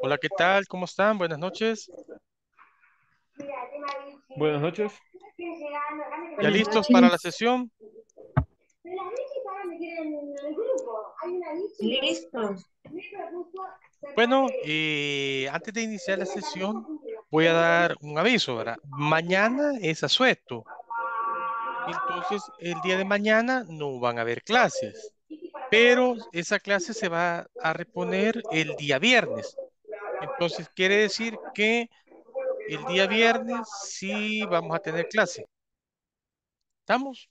Hola, ¿qué tal? ¿Cómo están? Buenas noches. Buenas noches. ¿Ya listos para la sesión? Listo. Bueno, eh, antes de iniciar la sesión, voy a dar un aviso, Mañana es asueto. Entonces, el día de mañana no van a haber clases, pero esa clase se va a reponer el día viernes. Entonces, quiere decir que el día viernes sí vamos a tener clase. ¿Estamos?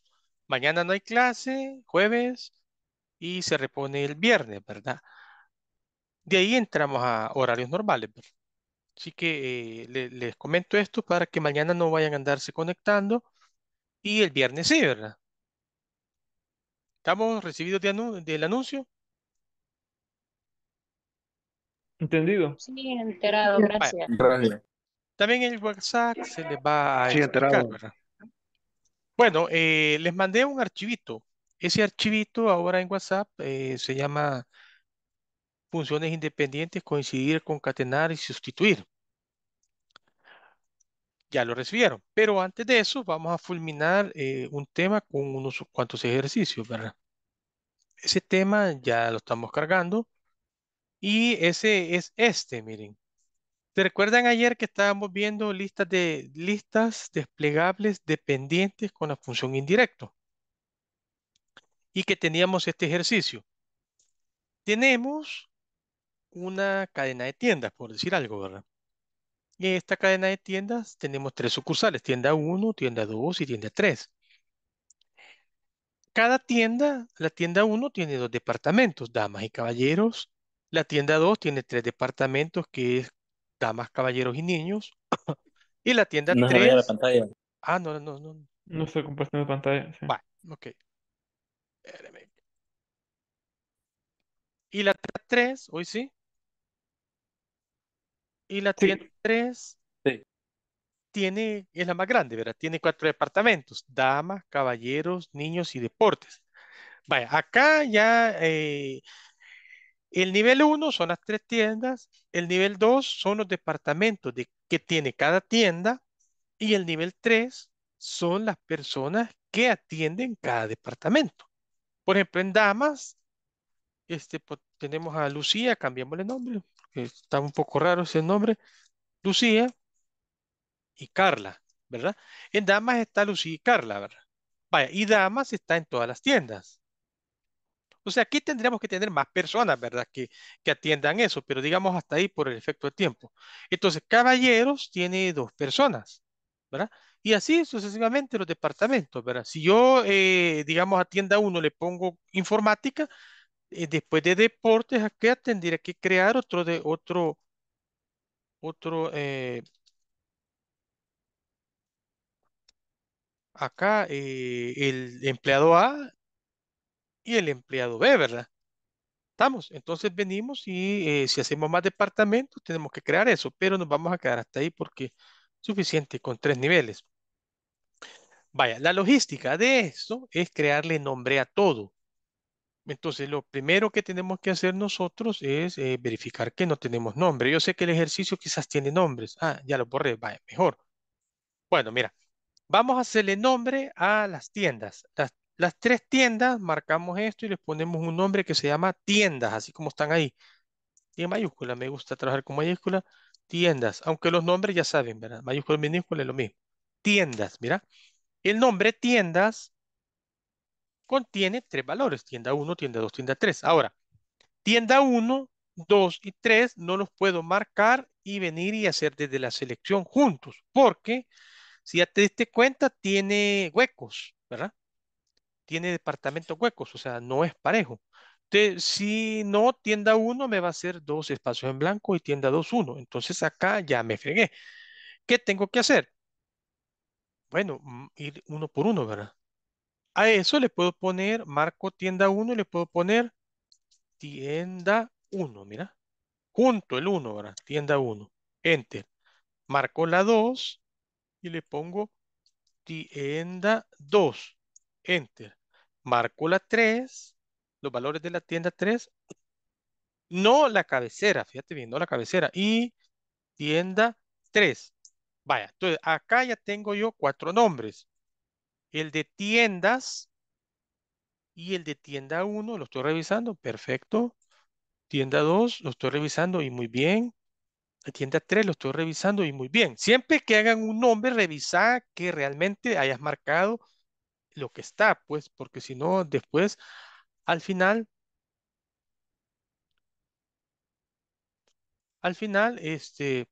mañana no hay clase, jueves, y se repone el viernes, ¿verdad? De ahí entramos a horarios normales. ¿verdad? Así que eh, les comento esto para que mañana no vayan a andarse conectando y el viernes sí, ¿verdad? ¿Estamos recibidos del anuncio? ¿Entendido? Sí, enterado, gracias. También el WhatsApp se les va a... Sí, enterado. ¿verdad? Bueno, eh, les mandé un archivito. Ese archivito ahora en WhatsApp eh, se llama funciones independientes, coincidir, concatenar y sustituir. Ya lo recibieron. Pero antes de eso, vamos a fulminar eh, un tema con unos cuantos ejercicios, ¿verdad? Ese tema ya lo estamos cargando. Y ese es este, miren. ¿Se recuerdan ayer que estábamos viendo listas de listas desplegables dependientes con la función indirecto? Y que teníamos este ejercicio. Tenemos una cadena de tiendas, por decir algo, ¿verdad? en esta cadena de tiendas tenemos tres sucursales, tienda 1, tienda 2 y tienda 3. Cada tienda, la tienda 1 tiene dos departamentos, damas y caballeros. La tienda 2 tiene tres departamentos, que es damas, caballeros y niños. y la tienda no 3. la pantalla. Ah, no, no, no. No estoy compartiendo pantalla. Sí. Vale, ok. Espérame. Y la tienda 3, hoy sí. Y la tienda 3 sí. tiene, es la más grande, ¿verdad? Tiene cuatro departamentos, damas, caballeros, niños y deportes. Vaya, acá ya eh, el nivel 1 son las tres tiendas, el nivel 2 son los departamentos de, que tiene cada tienda y el nivel 3 son las personas que atienden cada departamento. Por ejemplo, en Damas, este, pues, tenemos a Lucía, cambiamos el nombre, está un poco raro ese nombre, Lucía y Carla, ¿verdad? En Damas está Lucía y Carla, ¿verdad? Vaya, y Damas está en todas las tiendas. O sea, aquí tendríamos que tener más personas, ¿verdad? Que, atiendan eso, pero digamos hasta ahí por el efecto de tiempo. Entonces, caballeros tiene dos personas, ¿verdad? Y así sucesivamente los departamentos, ¿verdad? Si yo, eh, digamos, atienda uno le pongo informática, eh, después de deportes, ¿a qué tendría que crear otro de otro, otro, eh, acá el empleado A y el empleado B, ¿verdad? Estamos. Entonces venimos y eh, si hacemos más departamentos, tenemos que crear eso, pero nos vamos a quedar hasta ahí porque suficiente con tres niveles. Vaya, la logística de esto es crearle nombre a todo. Entonces, lo primero que tenemos que hacer nosotros es eh, verificar que no tenemos nombre. Yo sé que el ejercicio quizás tiene nombres. Ah, ya lo borré. Vaya, mejor. Bueno, mira. Vamos a hacerle nombre a las tiendas. Las las tres tiendas, marcamos esto y les ponemos un nombre que se llama tiendas, así como están ahí. Tiene mayúscula, me gusta trabajar con mayúscula. Tiendas, aunque los nombres ya saben, ¿verdad? Mayúscula y minúscula es lo mismo. Tiendas, mira. El nombre tiendas contiene tres valores, tienda 1, tienda 2, tienda 3. Ahora, tienda 1, 2 y 3 no los puedo marcar y venir y hacer desde la selección juntos, porque si ya te diste cuenta, tiene huecos, ¿verdad? tiene departamentos huecos, o sea, no es parejo. si no, tienda 1 me va a hacer dos espacios en blanco y tienda 2, 1. Entonces acá ya me fregué. ¿Qué tengo que hacer? Bueno, mm, ir uno por uno, ¿verdad? A eso le puedo poner marco tienda 1 le puedo poner tienda 1, mira. Junto el 1, ¿verdad? Tienda 1. Enter. Marco la 2 y le pongo tienda 2. Enter. Marco la 3, los valores de la tienda 3, no la cabecera, fíjate bien, no la cabecera, y tienda 3. Vaya, entonces acá ya tengo yo cuatro nombres. El de tiendas y el de tienda 1, lo estoy revisando, perfecto. Tienda 2, lo estoy revisando y muy bien. La tienda 3, lo estoy revisando y muy bien. Siempre que hagan un nombre, revisa que realmente hayas marcado lo que está, pues, porque si no, después, al final, al final, este,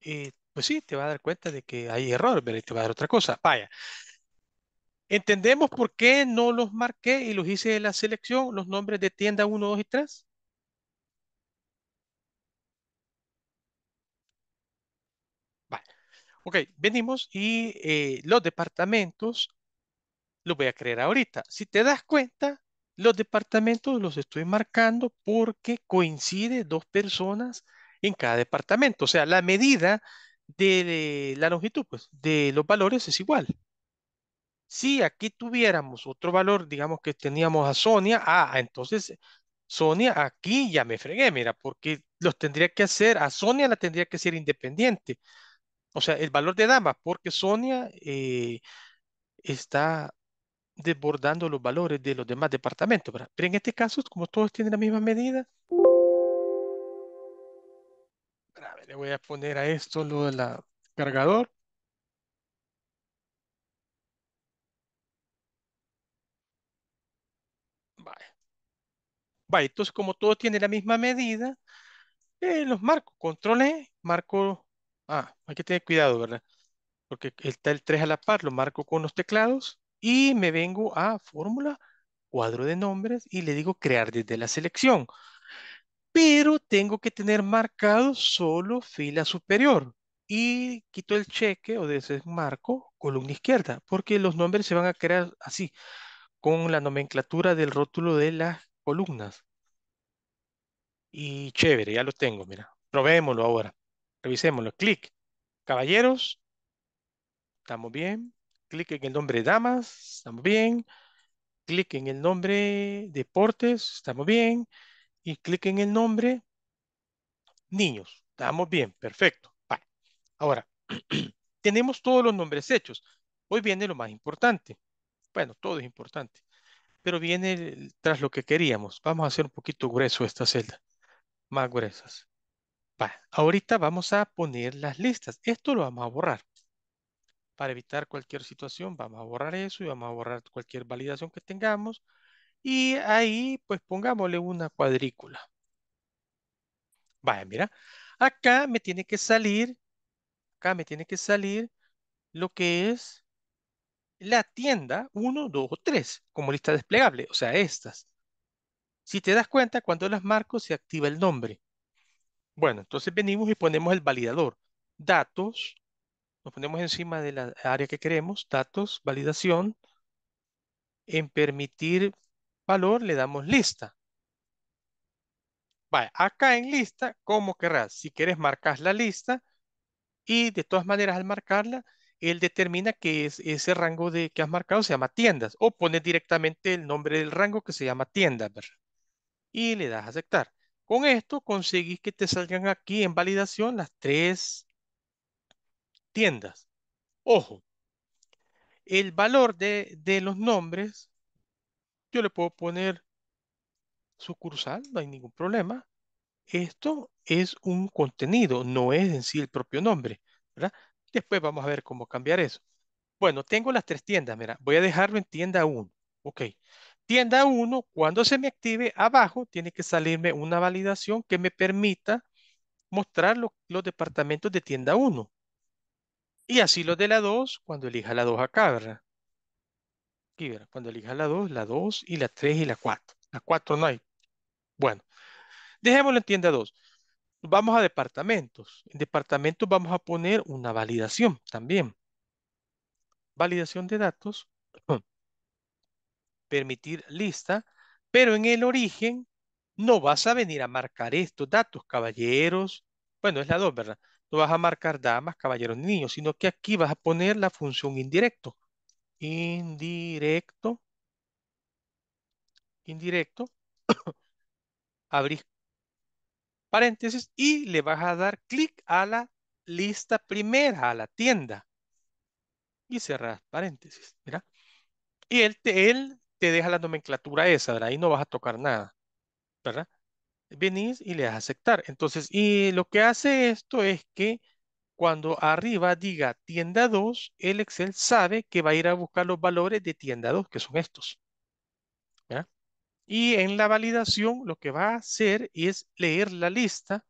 eh, pues sí, te va a dar cuenta de que hay error, pero te va a dar otra cosa. Vaya. Entendemos por qué no los marqué y los hice en la selección, los nombres de tienda 1, 2 y 3. Ok, venimos y eh, los departamentos los voy a crear ahorita. Si te das cuenta, los departamentos los estoy marcando porque coincide dos personas en cada departamento. O sea, la medida de la longitud pues, de los valores es igual. Si aquí tuviéramos otro valor, digamos que teníamos a Sonia, ah, ah, entonces Sonia aquí ya me fregué, mira, porque los tendría que hacer, a Sonia la tendría que hacer independiente o sea, el valor de dama, porque Sonia eh, está desbordando los valores de los demás departamentos, Pero en este caso, como todos tienen la misma medida, le voy a poner a esto lo del cargador. Vale. Vale, entonces como todos tienen la misma medida, eh, los marco, control E, marco Ah, hay que tener cuidado, ¿verdad? Porque está el 3 a la par, lo marco con los teclados y me vengo a fórmula, cuadro de nombres y le digo crear desde la selección. Pero tengo que tener marcado solo fila superior y quito el cheque o desmarco columna izquierda porque los nombres se van a crear así, con la nomenclatura del rótulo de las columnas. Y chévere, ya lo tengo, mira. Probémoslo ahora. Revisémoslo. Clic. Caballeros. Estamos bien. Clic en el nombre damas. Estamos bien. Clic en el nombre deportes. Estamos bien. Y clic en el nombre niños. Estamos bien. Perfecto. Ahora, tenemos todos los nombres hechos. Hoy viene lo más importante. Bueno, todo es importante. Pero viene tras lo que queríamos. Vamos a hacer un poquito grueso esta celda. Más gruesas ahorita vamos a poner las listas. Esto lo vamos a borrar. Para evitar cualquier situación, vamos a borrar eso y vamos a borrar cualquier validación que tengamos. Y ahí, pues pongámosle una cuadrícula. Vaya, mira. Acá me tiene que salir, acá me tiene que salir lo que es la tienda 1, 2 o 3 como lista desplegable, o sea, estas. Si te das cuenta, cuando las marco se activa el nombre. Bueno, entonces venimos y ponemos el validador. Datos, nos ponemos encima de la área que queremos, datos, validación. En permitir valor le damos lista. Vale, acá en lista, como querrás. Si quieres, marcas la lista y de todas maneras al marcarla, él determina que es ese rango de, que has marcado se llama tiendas o pones directamente el nombre del rango que se llama tienda Y le das aceptar. Con esto conseguís que te salgan aquí en validación las tres tiendas. Ojo, el valor de, los nombres, yo le puedo poner sucursal, no hay ningún problema. Esto es un contenido, no es en sí el propio nombre. ¿verdad? Después vamos a ver cómo cambiar eso. Bueno, tengo las tres tiendas, mira, voy a dejarlo en tienda 1. Ok, tienda 1, cuando se me active, abajo tiene que salirme una validación que me permita mostrar los departamentos de tienda 1. Y así los de la 2, cuando elija la 2 acá, ¿verdad? Aquí, ¿verdad? Cuando elija la 2, la 2 y la 3 y la 4. La 4 no hay. Bueno, dejémoslo en tienda 2. Vamos a departamentos. En departamentos vamos a poner una validación también. Validación de datos. permitir lista, pero en el origen no vas a venir a marcar estos datos, caballeros. Bueno, es la dos, ¿verdad? No vas a marcar damas, caballeros, niños, sino que aquí vas a poner la función indirecto. Indirecto. Indirecto. Abrís paréntesis y le vas a dar clic a la lista primera, a la tienda. Y cerrar paréntesis, ¿verdad? Y el, el te deja la nomenclatura esa, ¿verdad? Ahí no vas a tocar nada, ¿verdad? Venís y le das a aceptar. Entonces, y lo que hace esto es que cuando arriba diga tienda 2, el Excel sabe que va a ir a buscar los valores de tienda 2, que son estos. ¿verdad? Y en la validación lo que va a hacer es leer la lista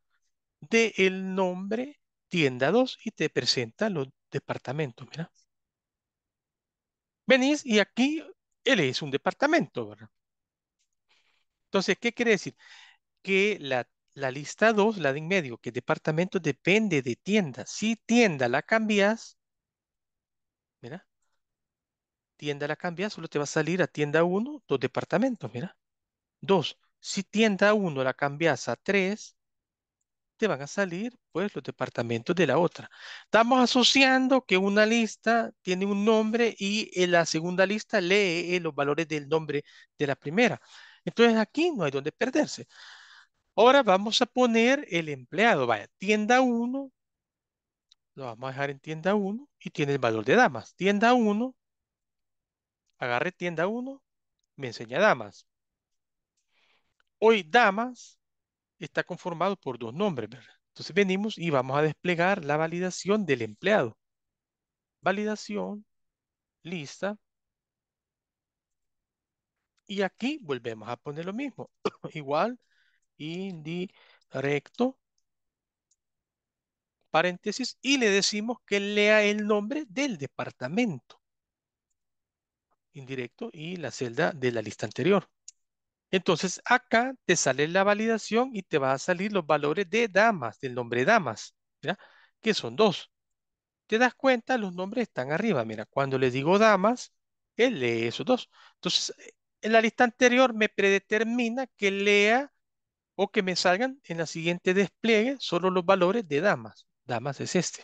del nombre tienda 2 y te presenta los departamentos. Mira. Venís y aquí él es un departamento, ¿verdad? Entonces, ¿qué quiere decir? Que la, la lista 2, la de en medio, que departamento depende de tienda. Si tienda la cambias, mira, tienda la cambias, solo te va a salir a tienda 1, dos departamentos, mira. Dos, si tienda 1 la cambias a 3, te van a salir pues los departamentos de la otra. Estamos asociando que una lista tiene un nombre y en la segunda lista lee eh, los valores del nombre de la primera. Entonces aquí no hay donde perderse. Ahora vamos a poner el empleado. Vaya, tienda 1, lo vamos a dejar en tienda 1 y tiene el valor de damas. Tienda 1, agarre tienda 1, me enseña damas. Hoy damas está conformado por dos nombres, ¿verdad? Entonces venimos y vamos a desplegar la validación del empleado. Validación, lista. Y aquí volvemos a poner lo mismo. Igual, indirecto, paréntesis, y le decimos que lea el nombre del departamento. Indirecto y la celda de la lista anterior. Entonces acá te sale la validación y te van a salir los valores de damas, del nombre damas, que son dos. Te das cuenta, los nombres están arriba. Mira, cuando le digo damas, él lee esos dos. Entonces, eh, en la lista anterior me predetermina que lea o que me salgan en la siguiente despliegue solo los valores de damas. Damas es este.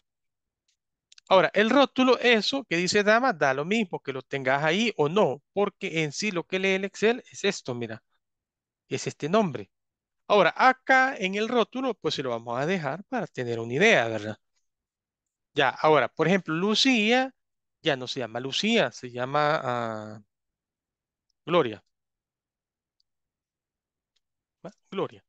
Ahora, el rótulo, eso que dice damas, da lo mismo que lo tengas ahí o no, porque en sí lo que lee el Excel es esto, mira es este nombre. Ahora, acá en el rótulo, pues se lo vamos a dejar para tener una idea, ¿verdad? Ya, ahora, por ejemplo, Lucía ya no se llama Lucía, se llama ah, Gloria. Gloria.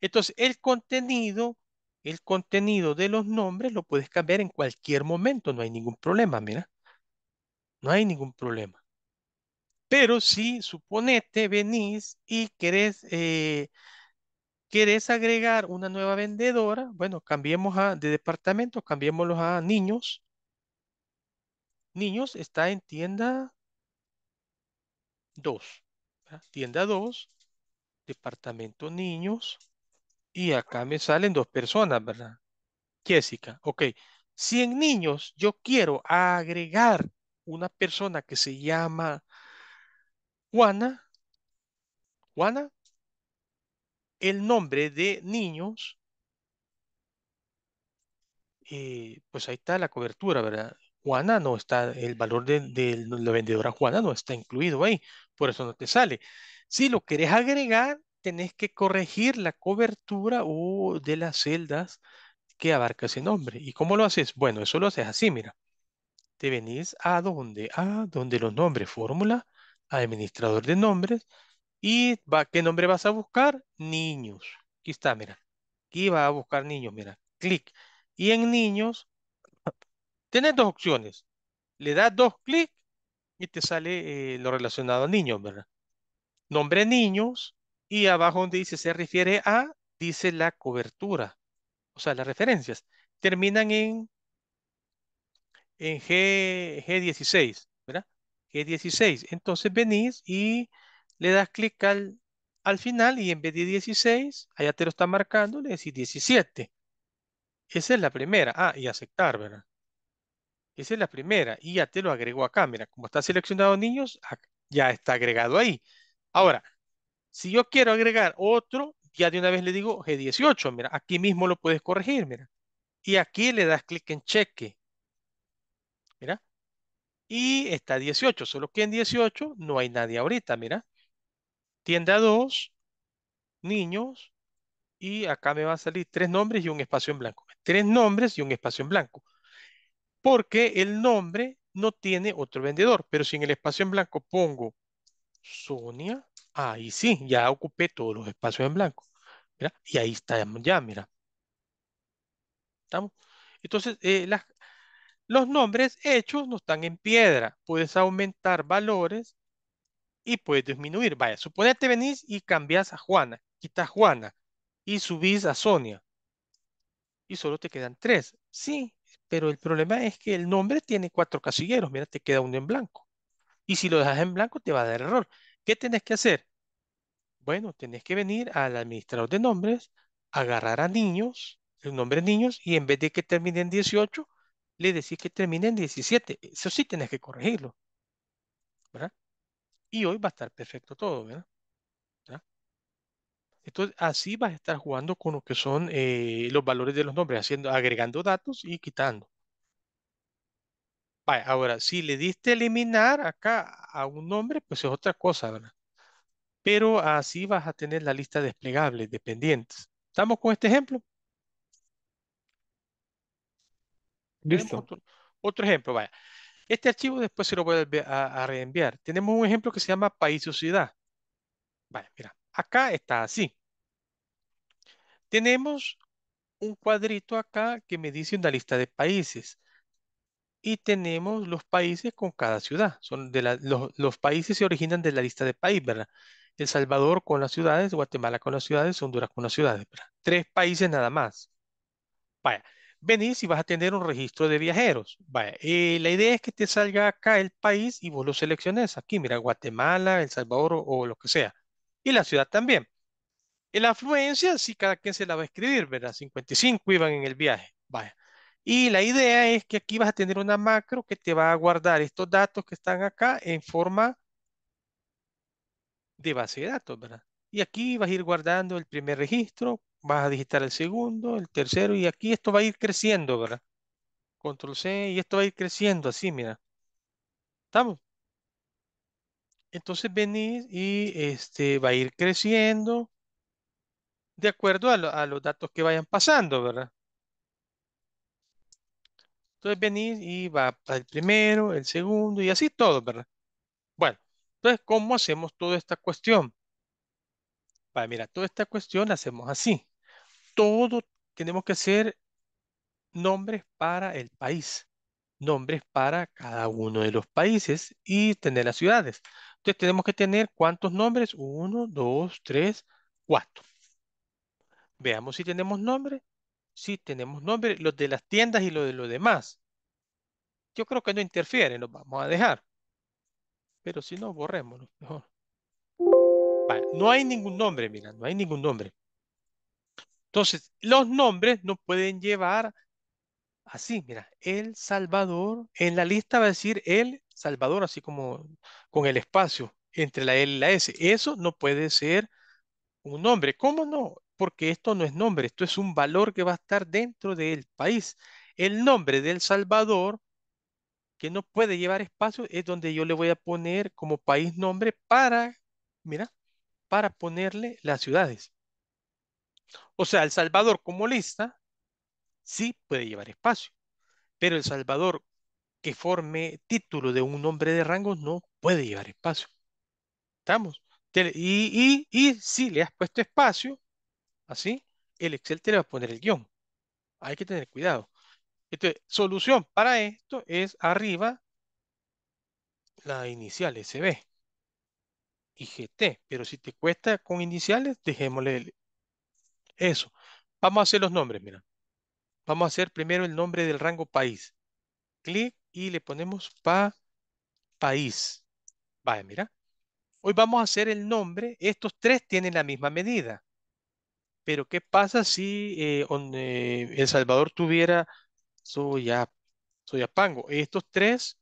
Entonces, el contenido, el contenido de los nombres lo puedes cambiar en cualquier momento, no hay ningún problema, mira. No hay ningún problema. Pero si suponete venís y eh, querés, agregar una nueva vendedora, bueno, cambiemos a, de departamento, cambiémoslos a niños. Niños está en tienda 2. Tienda 2, departamento niños. Y acá me salen dos personas, ¿verdad? Jessica, ok. Si en niños yo quiero agregar una persona que se llama Juana, Juana, el nombre de niños, eh, pues ahí está la cobertura, ¿verdad? Juana no está, el valor de, de, la vendedora Juana no está incluido ahí, por eso no te sale. Si lo querés agregar, tenés que corregir la cobertura o uh, de las celdas que abarca ese nombre. ¿Y cómo lo haces? Bueno, eso lo haces así, mira. Te venís a donde, a donde los nombres, fórmula, administrador de nombres. ¿Y va, qué nombre vas a buscar? Niños. Aquí está, mira. Aquí va a buscar niños, mira. Clic. Y en niños, tienes dos opciones. Le das dos clic y te sale eh, lo relacionado a niños, ¿verdad? Nombre niños y abajo donde dice se refiere a, dice la cobertura. O sea, las referencias. Terminan en en G, G16, ¿verdad? g 16. Entonces venís y le das clic al, al final y en vez de 16, allá te lo está marcando, le decís 17. Esa es la primera. Ah, y aceptar, ¿verdad? Esa es la primera y ya te lo agregó acá. Mira, como está seleccionado niños, ya está agregado ahí. Ahora, si yo quiero agregar otro, ya de una vez le digo G18. Mira, aquí mismo lo puedes corregir, mira. Y aquí le das clic en cheque. Y está 18, solo que en 18 no hay nadie ahorita, mira. Tienda 2, niños, y acá me van a salir tres nombres y un espacio en blanco. Tres nombres y un espacio en blanco. Porque el nombre no tiene otro vendedor, pero si en el espacio en blanco pongo Sonia, ahí sí, ya ocupé todos los espacios en blanco. y ahí está ya, mira. ¿Estamos? Entonces, eh, las, los nombres hechos no están en piedra. Puedes aumentar valores y puedes disminuir. Vaya, suponete venís y cambias a Juana, quitas Juana y subís a Sonia. Y solo te quedan tres. Sí, pero el problema es que el nombre tiene cuatro casilleros. Mira, te queda uno en blanco. Y si lo dejas en blanco te va a dar error. ¿Qué tenés que hacer? Bueno, tenés que venir al administrador de nombres, agarrar a niños, el nombre de niños, y en vez de que en 18, le decís que termine en 17. Eso sí tenés que corregirlo. Y hoy va a estar perfecto todo, ¿verdad? Entonces, así vas a estar jugando con lo que son eh, los valores de los nombres, haciendo, agregando datos y quitando. ahora, si le diste eliminar acá a un nombre, pues es otra cosa, ¿verdad? Pero así vas a tener la lista desplegable de ¿Estamos con este ejemplo? Listo. Otro, ejemplo, vaya. Este archivo después se lo voy a, reenviar. Tenemos un ejemplo que se llama país o ciudad. Vaya, mira, acá está así. Tenemos un cuadrito acá que me dice una lista de países. Y tenemos los países con cada ciudad. Son de la, los, países se originan de la lista de país, ¿verdad? El Salvador con las ciudades, Guatemala con las ciudades, Honduras con las ciudades, Tres países nada más. Vaya, Venís y vas a tener un registro de viajeros. Eh, la idea es que te salga acá el país y vos lo selecciones. Aquí, mira, Guatemala, El Salvador o, lo que sea. Y la ciudad también. En la afluencia, sí, cada quien se la va a escribir, ¿verdad? 55 iban en el viaje. Vaya. Y la idea es que aquí vas a tener una macro que te va a guardar estos datos que están acá en forma de base de datos, ¿verdad? Y aquí vas a ir guardando el primer registro, vas a digitar el segundo, el tercero, y aquí esto va a ir creciendo, ¿verdad? Control C, y esto va a ir creciendo así, mira. ¿Estamos? Entonces venís y este, va a ir creciendo de acuerdo a, los datos que vayan pasando, ¿verdad? Entonces venís y va al primero, el segundo y así todo, ¿verdad? Bueno, entonces, ¿cómo hacemos toda esta cuestión? mira, toda esta cuestión la hacemos así todo tenemos que hacer nombres para el país, nombres para cada uno de los países y tener las ciudades. Entonces tenemos que tener cuántos nombres, uno, dos, tres, cuatro. Veamos si tenemos nombre. Si tenemos nombre, los de las tiendas y los de los demás. Yo creo que no interfieren, los vamos a dejar. Pero si no, borremos. no hay ningún nombre, mira, no hay ningún nombre. Entonces, los nombres no pueden llevar así, mira, El Salvador, en la lista va a decir El Salvador, así como con el espacio entre la L y la S. Eso no puede ser un nombre. ¿Cómo no? Porque esto no es nombre, esto es un valor que va a estar dentro del país. El nombre del Salvador, que no puede llevar espacio, es donde yo le voy a poner como país nombre para, mira, para ponerle las ciudades. O sea, El Salvador como lista sí puede llevar espacio, pero El Salvador que forme título de un nombre de rango no puede llevar espacio. ¿Estamos? Y, si le has puesto espacio, así, el Excel te le va a poner el guión. Hay que tener cuidado. Entonces, solución para esto es arriba la inicial SB y GT. Pero si te cuesta con iniciales, dejémosle el eso. Vamos a hacer los nombres, mira. Vamos a hacer primero el nombre del rango país. Clic y le ponemos pa país. Vaya, mira. Hoy vamos a hacer el nombre. Estos tres tienen la misma medida. Pero ¿qué pasa si eh, eh, El Salvador tuviera soya, soyapango? Estos tres,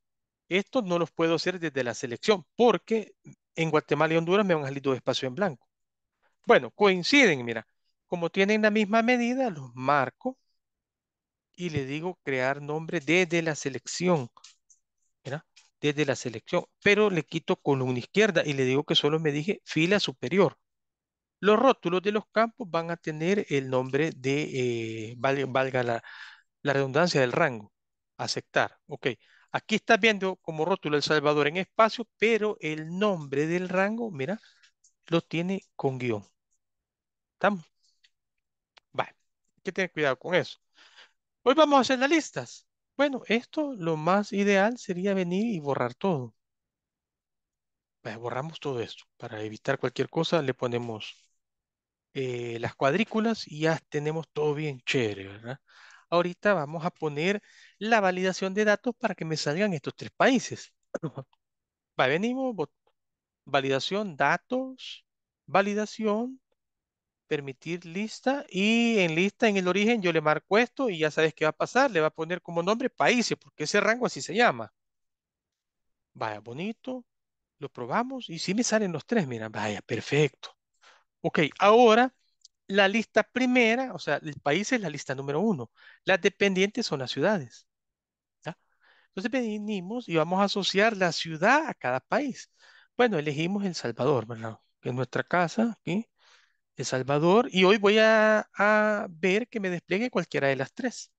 estos no los puedo hacer desde la selección porque en Guatemala y Honduras me van a salir dos espacios en blanco. Bueno, coinciden, mira. Como tienen la misma medida, los marco y le digo crear nombre desde la selección. Desde la selección. Pero le quito columna izquierda y le digo que solo me dije fila superior. Los rótulos de los campos van a tener el nombre de, eh, valga, la, la redundancia del rango. Aceptar. Ok. Aquí está viendo como rótulo El Salvador en espacio, pero el nombre del rango, mira, lo tiene con guión. ¿Estamos? que tener cuidado con eso. Hoy vamos a hacer las listas. Bueno, esto lo más ideal sería venir y borrar todo. Pues, borramos todo esto. Para evitar cualquier cosa le ponemos eh, las cuadrículas y ya tenemos todo bien chévere, ¿verdad? Ahorita vamos a poner la validación de datos para que me salgan estos tres países. venimos, validación, datos, validación, permitir lista y en lista en el origen yo le marco esto y ya sabes qué va a pasar, le va a poner como nombre países, porque ese rango así se llama. Vaya, bonito, lo probamos y si me salen los tres, mira, vaya, perfecto. Ok, ahora la lista primera, o sea, el país es la lista número uno. Las dependientes son las ciudades. Entonces venimos y vamos a asociar la ciudad a cada país. Bueno, elegimos El Salvador, ¿verdad? Que es nuestra casa, aquí. El Salvador, y hoy voy a, ver que me despliegue cualquiera de las tres.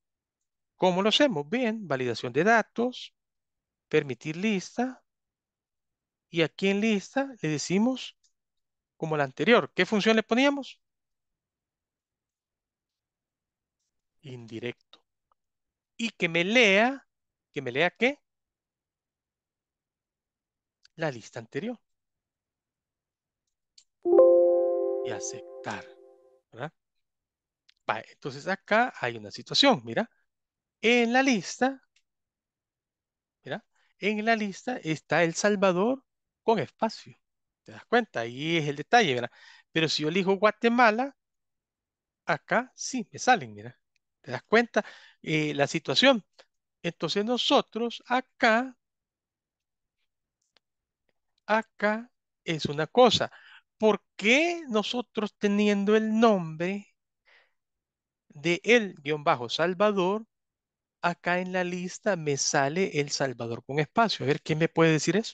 ¿Cómo lo hacemos? Bien, validación de datos, permitir lista, y aquí en lista le decimos como la anterior. ¿Qué función le poníamos? Indirecto. Y que me lea, ¿que me lea qué? La lista anterior. y aceptar. entonces acá hay una situación, mira. En la lista, mira, en la lista está El Salvador con espacio. ¿Te das cuenta? Ahí es el detalle, ¿verdad? Pero si yo elijo Guatemala, acá sí me salen, mira. ¿Te das cuenta? Eh, la situación. Entonces nosotros acá, acá es una cosa. ¿por qué nosotros teniendo el nombre de el guión bajo Salvador, acá en la lista me sale El Salvador con espacio? A ver, ¿quién me puede decir eso?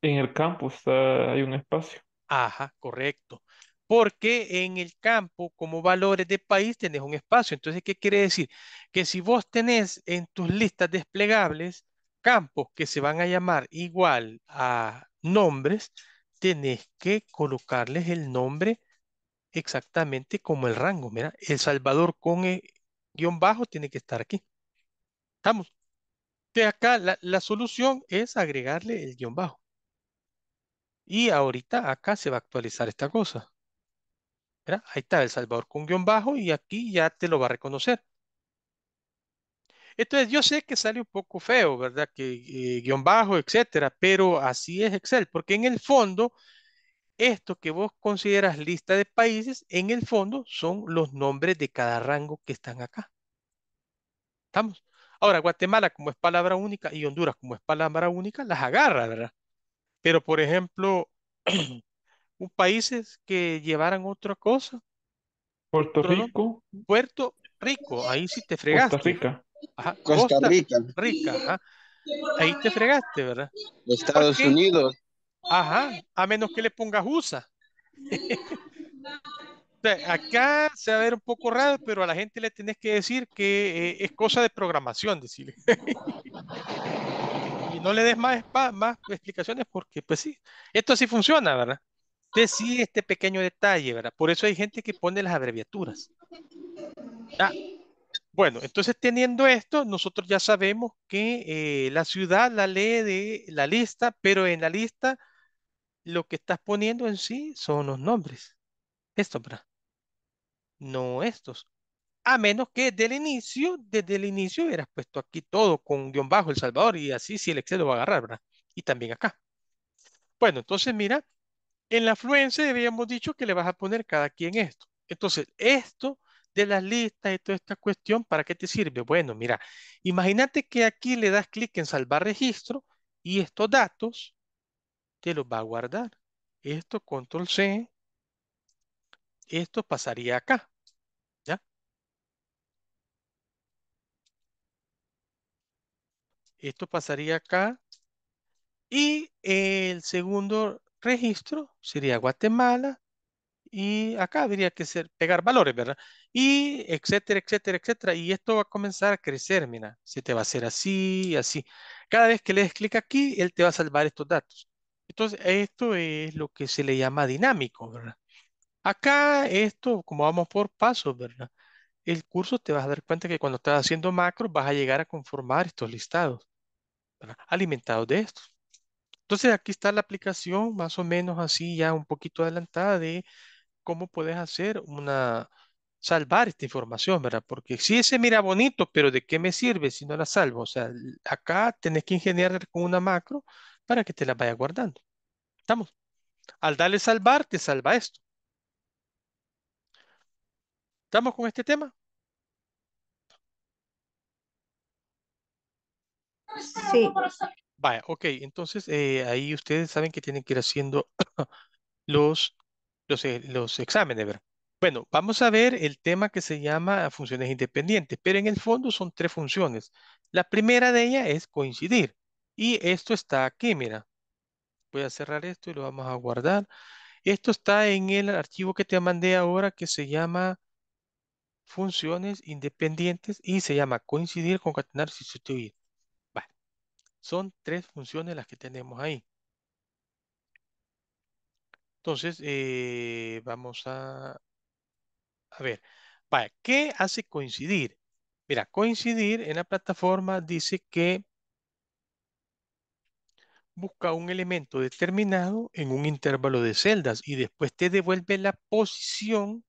En el campo hay un espacio. Ajá, correcto. Porque en el campo, como valores de país, tenés un espacio. Entonces, ¿qué quiere decir? Que si vos tenés en tus listas desplegables campos que se van a llamar igual a nombres, tenés que colocarles el nombre exactamente como el rango. Mira, El Salvador con el guión bajo tiene que estar aquí. ¿Estamos? Que acá la, la solución es agregarle el guión bajo. Y ahorita acá se va a actualizar esta cosa. Mira, ahí está El Salvador con guión bajo y aquí ya te lo va a reconocer. Entonces, yo sé que sale un poco feo, ¿verdad? Que eh, guión bajo, etcétera, pero así es Excel, porque en el fondo, esto que vos consideras lista de países, en el fondo son los nombres de cada rango que están acá. ¿Estamos? Ahora, Guatemala como es palabra única y Honduras como es palabra única, las agarra, ¿verdad? Pero, por ejemplo, un países que llevaran otra cosa. Puerto Rico. Puerto Rico, ahí sí te fregaste. Costa Rica. Costa, Rica. Ahí te fregaste, ¿verdad? Estados Unidos. Ajá, a menos que le pongas USA. Acá se va a ver un poco raro, pero a la gente le tenés que decir que eh, es cosa de programación, decirle. y no le des más, más explicaciones porque, pues sí, esto sí funciona, ¿verdad? Te sí, este pequeño detalle, ¿verdad? Por eso hay gente que pone las abreviaturas. Ah, bueno, entonces teniendo esto, nosotros ya sabemos que eh, la ciudad la lee de la lista, pero en la lista lo que estás poniendo en sí son los nombres. Esto, ¿verdad? No estos. A menos que desde el inicio, desde el inicio hubieras puesto aquí todo con guión bajo El Salvador y así si el Excel lo va a agarrar, ¿verdad? Y también acá. Bueno, entonces mira, en la afluencia habíamos dicho que le vas a poner cada quien esto. Entonces, esto de las listas y toda esta cuestión, ¿para qué te sirve? Bueno, mira, imagínate que aquí le das clic en salvar registro y estos datos te los va a guardar. Esto, control C, esto pasaría acá. ¿Ya? Esto pasaría acá. Y el segundo registro sería Guatemala, y acá habría que ser, pegar valores, ¿verdad? Y etcétera, etcétera, etcétera. Y esto va a comenzar a crecer, mira, se te va a hacer así, y así. Cada vez que le des clic aquí, él te va a salvar estos datos. Entonces, esto es lo que se le llama dinámico, ¿verdad? Acá esto, como vamos por pasos, ¿verdad? El curso te vas a dar cuenta que cuando estás haciendo macros vas a llegar a conformar estos listados, alimentados de estos. Entonces, aquí está la aplicación más o menos así, ya un poquito adelantada de cómo puedes hacer una, salvar esta información, ¿verdad? Porque si ese mira bonito, pero ¿de qué me sirve si no la salvo? O sea, acá tenés que ingeniar con una macro para que te la vaya guardando. ¿Estamos? Al darle salvar, te salva esto. ¿Estamos con este tema? Sí. Vaya, ok, entonces eh, ahí ustedes saben que tienen que ir haciendo los e, los, exámenes, ¿verdad? Bueno, vamos a ver el tema que se llama funciones independientes, pero en el fondo son tres funciones. La primera de ellas es coincidir. Y esto está aquí, mira. Voy a cerrar esto y lo vamos a guardar. Esto está en el archivo que te mandé ahora que se llama funciones independientes y se llama coincidir, concatenar, sustituir. Son tres funciones las que tenemos ahí. Entonces, eh, vamos a, a ver. Vaya, ¿qué hace coincidir? Mira, coincidir en la plataforma dice que busca un elemento determinado en un intervalo de celdas y después te devuelve la posición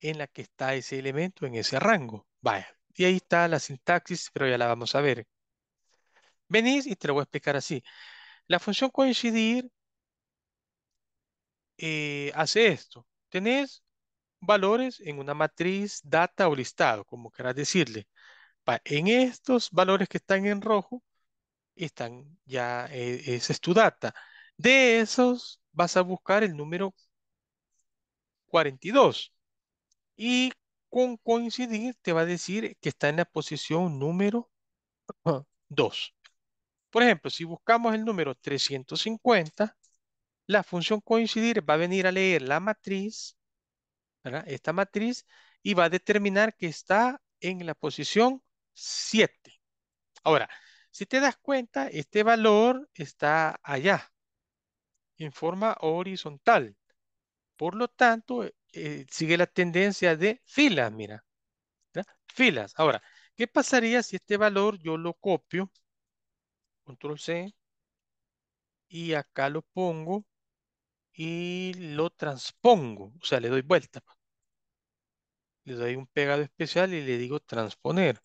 en la que está ese elemento en ese rango. Vaya, y ahí está la sintaxis, pero ya la vamos a ver. Venís y te lo voy a explicar así. La función coincidir eh, hace esto. Tenés valores en una matriz, data o listado, como querás decirle. En estos valores que están en rojo, están ya, eh, es tu data. De esos vas a buscar el número 42. Y con coincidir te va a decir que está en la posición número 2. Por ejemplo, si buscamos el número 350, la función coincidir va a venir a leer la matriz, ¿verdad? esta matriz, y va a determinar que está en la posición 7. Ahora, si te das cuenta, este valor está allá, en forma horizontal. Por lo tanto, eh, eh, sigue la tendencia de filas, mira. Filas. Ahora, ¿qué pasaría si este valor yo lo copio? Control C. Y acá lo pongo y lo transpongo, o sea, le doy vuelta. Le doy un pegado especial y le digo transponer.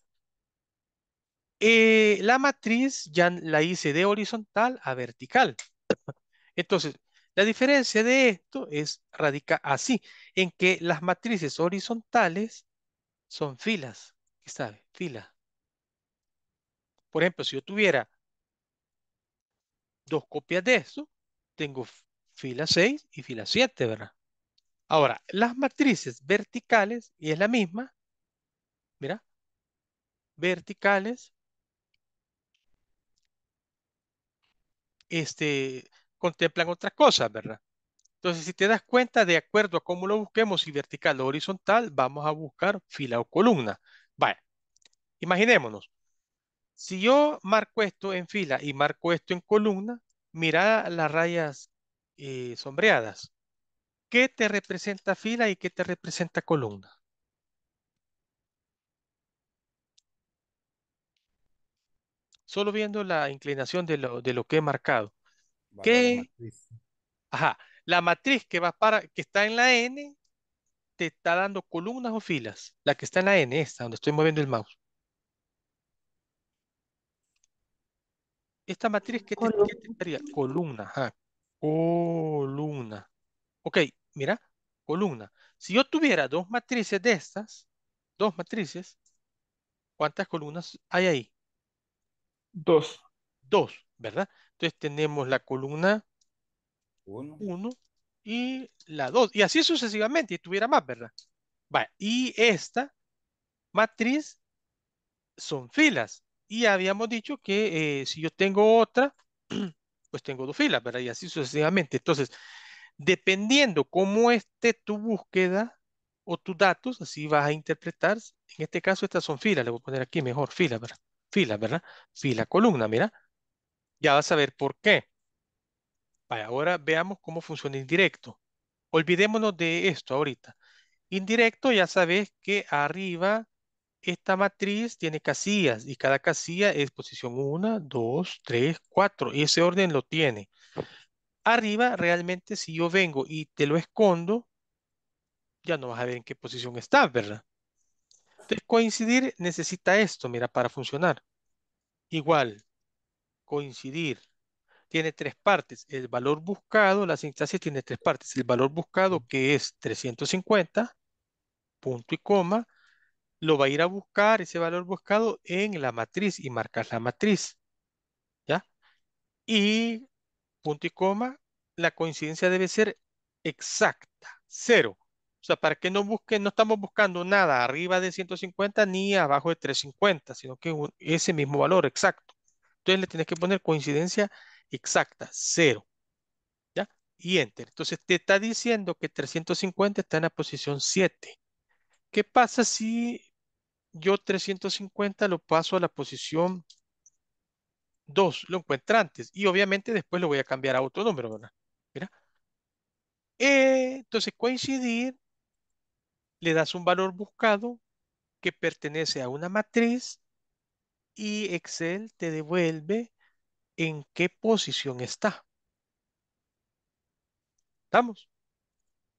Eh, la matriz ya la hice de horizontal a vertical. Entonces, la diferencia de esto es radica así, en que las matrices horizontales son filas, ¿sabe? Filas. Por ejemplo, si yo tuviera dos copias de esto, tengo fila 6 y fila 7, ¿verdad? Ahora, las matrices verticales, y es la misma, mira, verticales, este, contemplan otras cosas, ¿verdad? Entonces, si te das cuenta, de acuerdo a cómo lo busquemos, si vertical o horizontal, vamos a buscar fila o columna. Vaya, imaginémonos, si yo marco esto en fila y marco esto en columna, mira las rayas eh, sombreadas. ¿Qué te representa fila y qué te representa columna? Solo viendo la inclinación de lo, de lo que he marcado. ¿Qué? Ajá, la matriz que va para, que está en la N, te está dando columnas o filas. La que está en la N, esta, donde estoy moviendo el mouse. Esta matriz, que te, Columna, ajá. Columna. Ok, mira, columna. Si yo tuviera dos matrices de estas, dos matrices, ¿cuántas columnas hay ahí? Dos. Dos, ¿verdad? Entonces tenemos la columna 1 y la 2. Y así sucesivamente, y tuviera más, ¿verdad? Y esta matriz son filas. Y habíamos dicho que eh, si yo tengo otra, pues tengo dos filas, ¿verdad? Y así sucesivamente. Entonces, dependiendo cómo esté tu búsqueda o tus datos, así vas a interpretar. En este caso, estas son filas. Le voy a poner aquí mejor filas, ¿verdad? Fila, ¿verdad? Fila, columna, mira. Ya vas a ver por qué. ahora veamos cómo funciona indirecto. Olvidémonos de esto ahorita. Indirecto, ya sabes que arriba esta matriz tiene casillas y cada casilla es posición 1, 2, 3, 4. Y ese orden lo tiene. Arriba, realmente, si yo vengo y te lo escondo, ya no vas a ver en qué posición está, ¿verdad? Entonces, coincidir necesita esto, mira, para funcionar. Igual, coincidir. Tiene tres partes. El valor buscado, la sintaxis tiene tres partes. El valor buscado que es 350, punto y coma, lo va a ir a buscar ese valor buscado en la matriz y marcar la matriz. ¿Ya? Y punto y coma, la coincidencia debe ser exacta, cero. O sea, para que no busquen, no estamos buscando nada arriba de 150 ni abajo de 350, sino que ese mismo valor exacto. Entonces le tienes que poner coincidencia exacta, cero. ¿Ya? Y enter. Entonces te está diciendo que 350 está en la posición 7. ¿Qué pasa si yo 350 lo paso a la posición 2, lo encuentro antes. Y obviamente después lo voy a cambiar a otro número, ¿verdad? Eh, entonces, coincidir, le das un valor buscado que pertenece a una matriz y Excel te devuelve en qué posición está. ¿Estamos?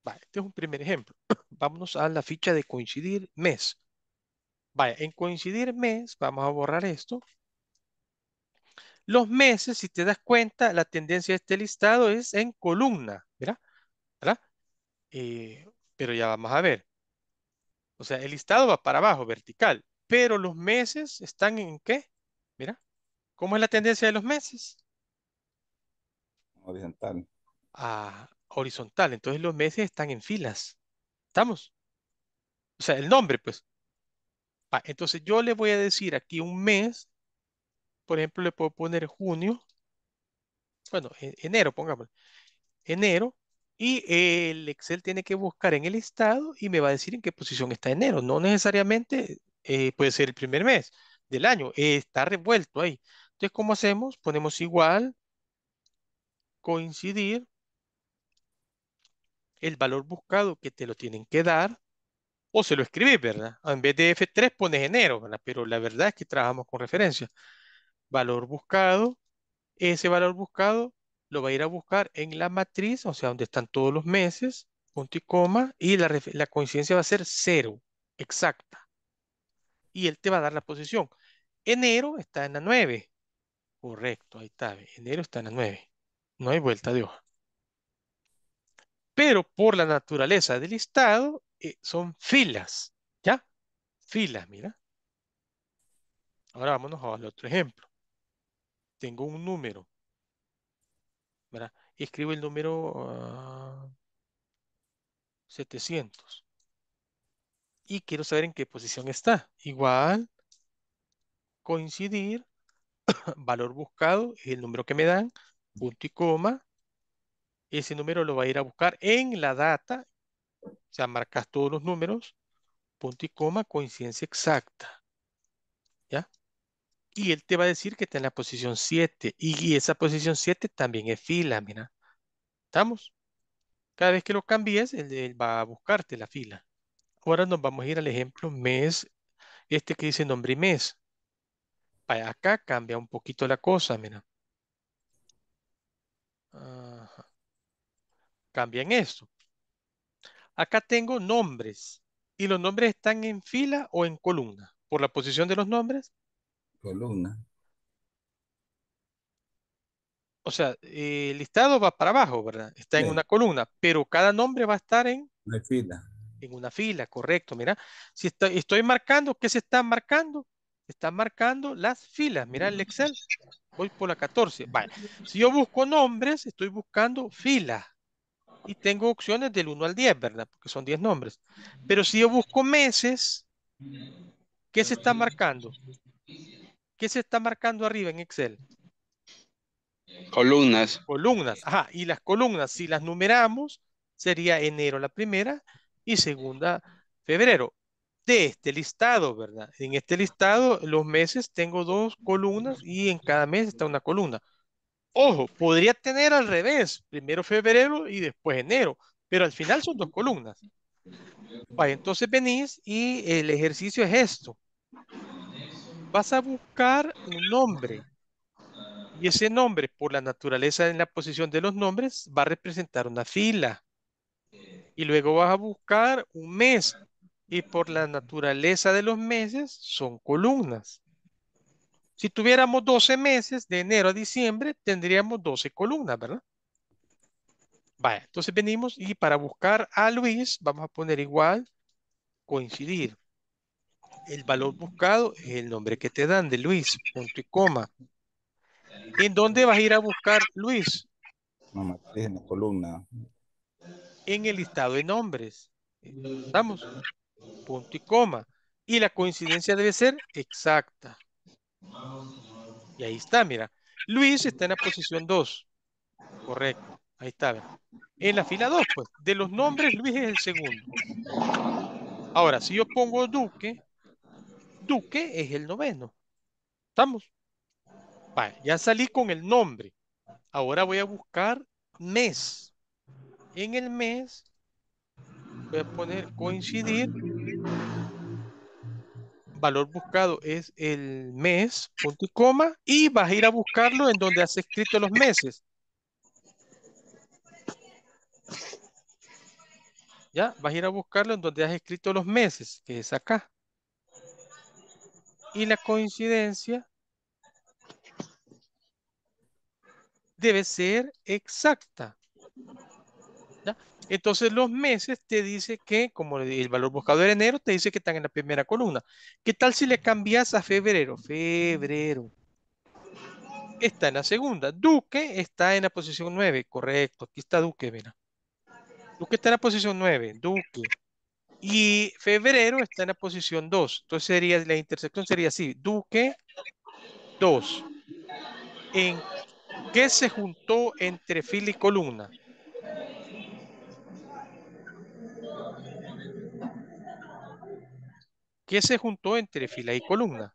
Vale, este es un primer ejemplo. Vámonos a la ficha de coincidir mes. Vaya, en coincidir mes, vamos a borrar esto. Los meses, si te das cuenta, la tendencia de este listado es en columna, ¿verdad? Eh, pero ya vamos a ver. O sea, el listado va para abajo, vertical. Pero los meses están en qué? Mira, ¿cómo es la tendencia de los meses? Horizontal. Ah, horizontal. Entonces los meses están en filas. ¿Estamos? O sea, el nombre, pues. Ah, entonces yo le voy a decir aquí un mes. Por ejemplo, le puedo poner junio. Bueno, e, enero, pongamos Enero. Y el Excel tiene que buscar en el estado y me va a decir en qué posición está enero. No necesariamente eh, puede ser el primer mes del año. está revuelto ahí. Entonces, ¿cómo hacemos? Ponemos igual, coincidir, el valor buscado que te lo tienen que dar o se lo escribí ¿verdad? Ah, en vez de F3 pones enero, ¿verdad? Pero la verdad es que trabajamos con referencia. Valor buscado, ese valor buscado lo va a ir a buscar en la matriz, o sea, donde están todos los meses, punto y coma, y la, coincidencia va a ser cero, exacta. Y él te va a dar la posición. Enero está en la 9. Correcto, ahí está. Enero está en la 9. No hay vuelta de hoja. Pero por la naturaleza del listado, eh, son filas, ¿ya? Filas, mira. Ahora vámonos al otro ejemplo. Tengo un número, ¿verdad? Escribo el número 700. Ah, y quiero saber en qué posición está. Igual, coincidir, valor buscado, el número que me dan, punto y coma. Ese número lo va a ir a buscar en la data o sea, marcas todos los números, punto y coma, coincidencia exacta. ¿Ya? Y él te va a decir que está en la posición 7. Y, esa posición 7 también es fila, mira. ¿Estamos? Cada vez que lo cambies, él, va a buscarte la fila. Ahora nos vamos a ir al ejemplo mes, este que dice nombre y mes. Para acá cambia un poquito la cosa, mira. Cambian esto. Acá tengo nombres y los nombres están en fila o en columna. Por la posición de los nombres. Columna. O sea, eh, el listado va para abajo, ¿verdad? Está en una columna, pero cada nombre va a estar en... Una fila. En una fila, correcto. Mira, si estoy marcando, ¿qué se está marcando? están marcando las filas. Mira el Excel. Voy por la 14. Vale. Si yo busco nombres, estoy buscando fila y tengo opciones del 1 al 10, ¿verdad? Porque son 10 nombres. Pero si yo busco meses, ¿qué se está marcando? ¿Qué se está marcando arriba en Excel? Columnas. Columnas, ajá. Y las columnas, si las numeramos, sería enero la primera y segunda febrero. De este listado, ¿verdad? En este listado, los meses tengo dos columnas y en cada mes está una columna. Ojo, podría tener al revés, primero febrero y después enero, pero al final son dos columnas. entonces venís y el ejercicio es esto. Vas a buscar un nombre y ese nombre, por la naturaleza en la posición de los nombres, va a representar una fila. Y luego vas a buscar un mes y por la naturaleza de los meses son columnas. Si tuviéramos 12 meses, de enero a diciembre, tendríamos 12 columnas, ¿verdad? Vaya, entonces venimos y para buscar a Luis, vamos a poner igual, coincidir. El valor buscado es el nombre que te dan de Luis, punto y coma. ¿En dónde vas a ir a buscar Luis? No, en la columna. En el listado de nombres. ¿Estamos? Punto y coma. Y la coincidencia debe ser exacta. Y ahí está, mira. Luis está en la posición 2. Correcto. Ahí está. En la fila 2, pues. De los nombres, Luis es el segundo. Ahora, si yo pongo Duque, Duque es el noveno. ¿Estamos? Vale, ya salí con el nombre. Ahora voy a buscar mes. En el mes voy a poner coincidir valor buscado es el mes, punto y coma, y vas a ir a buscarlo en donde has escrito los meses. ¿Ya? Vas a ir a buscarlo en donde has escrito los meses, que es acá. Y la coincidencia debe ser exacta. Entonces los meses te dice que, como el valor buscado era enero, te dice que están en la primera columna. ¿Qué tal si le cambias a febrero? Febrero. Está en la segunda. Duque está en la posición 9. Correcto. Aquí está Duque, mira. Duque está en la posición 9. Duque. Y febrero está en la posición 2. Entonces sería, la intersección sería así. Duque 2. ¿En qué se juntó entre fila y columna? que se juntó entre fila y columna.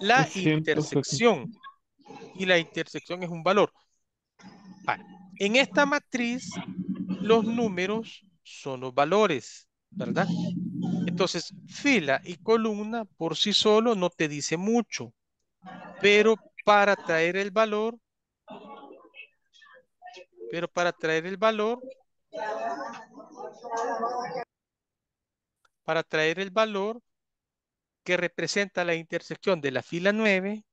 La intersección. Y la intersección es un valor. En esta matriz, los números son los valores, ¿verdad? Entonces, fila y columna por sí solo no te dice mucho, pero para traer el valor, pero para traer el valor, para traer el valor que representa la intersección de la fila 9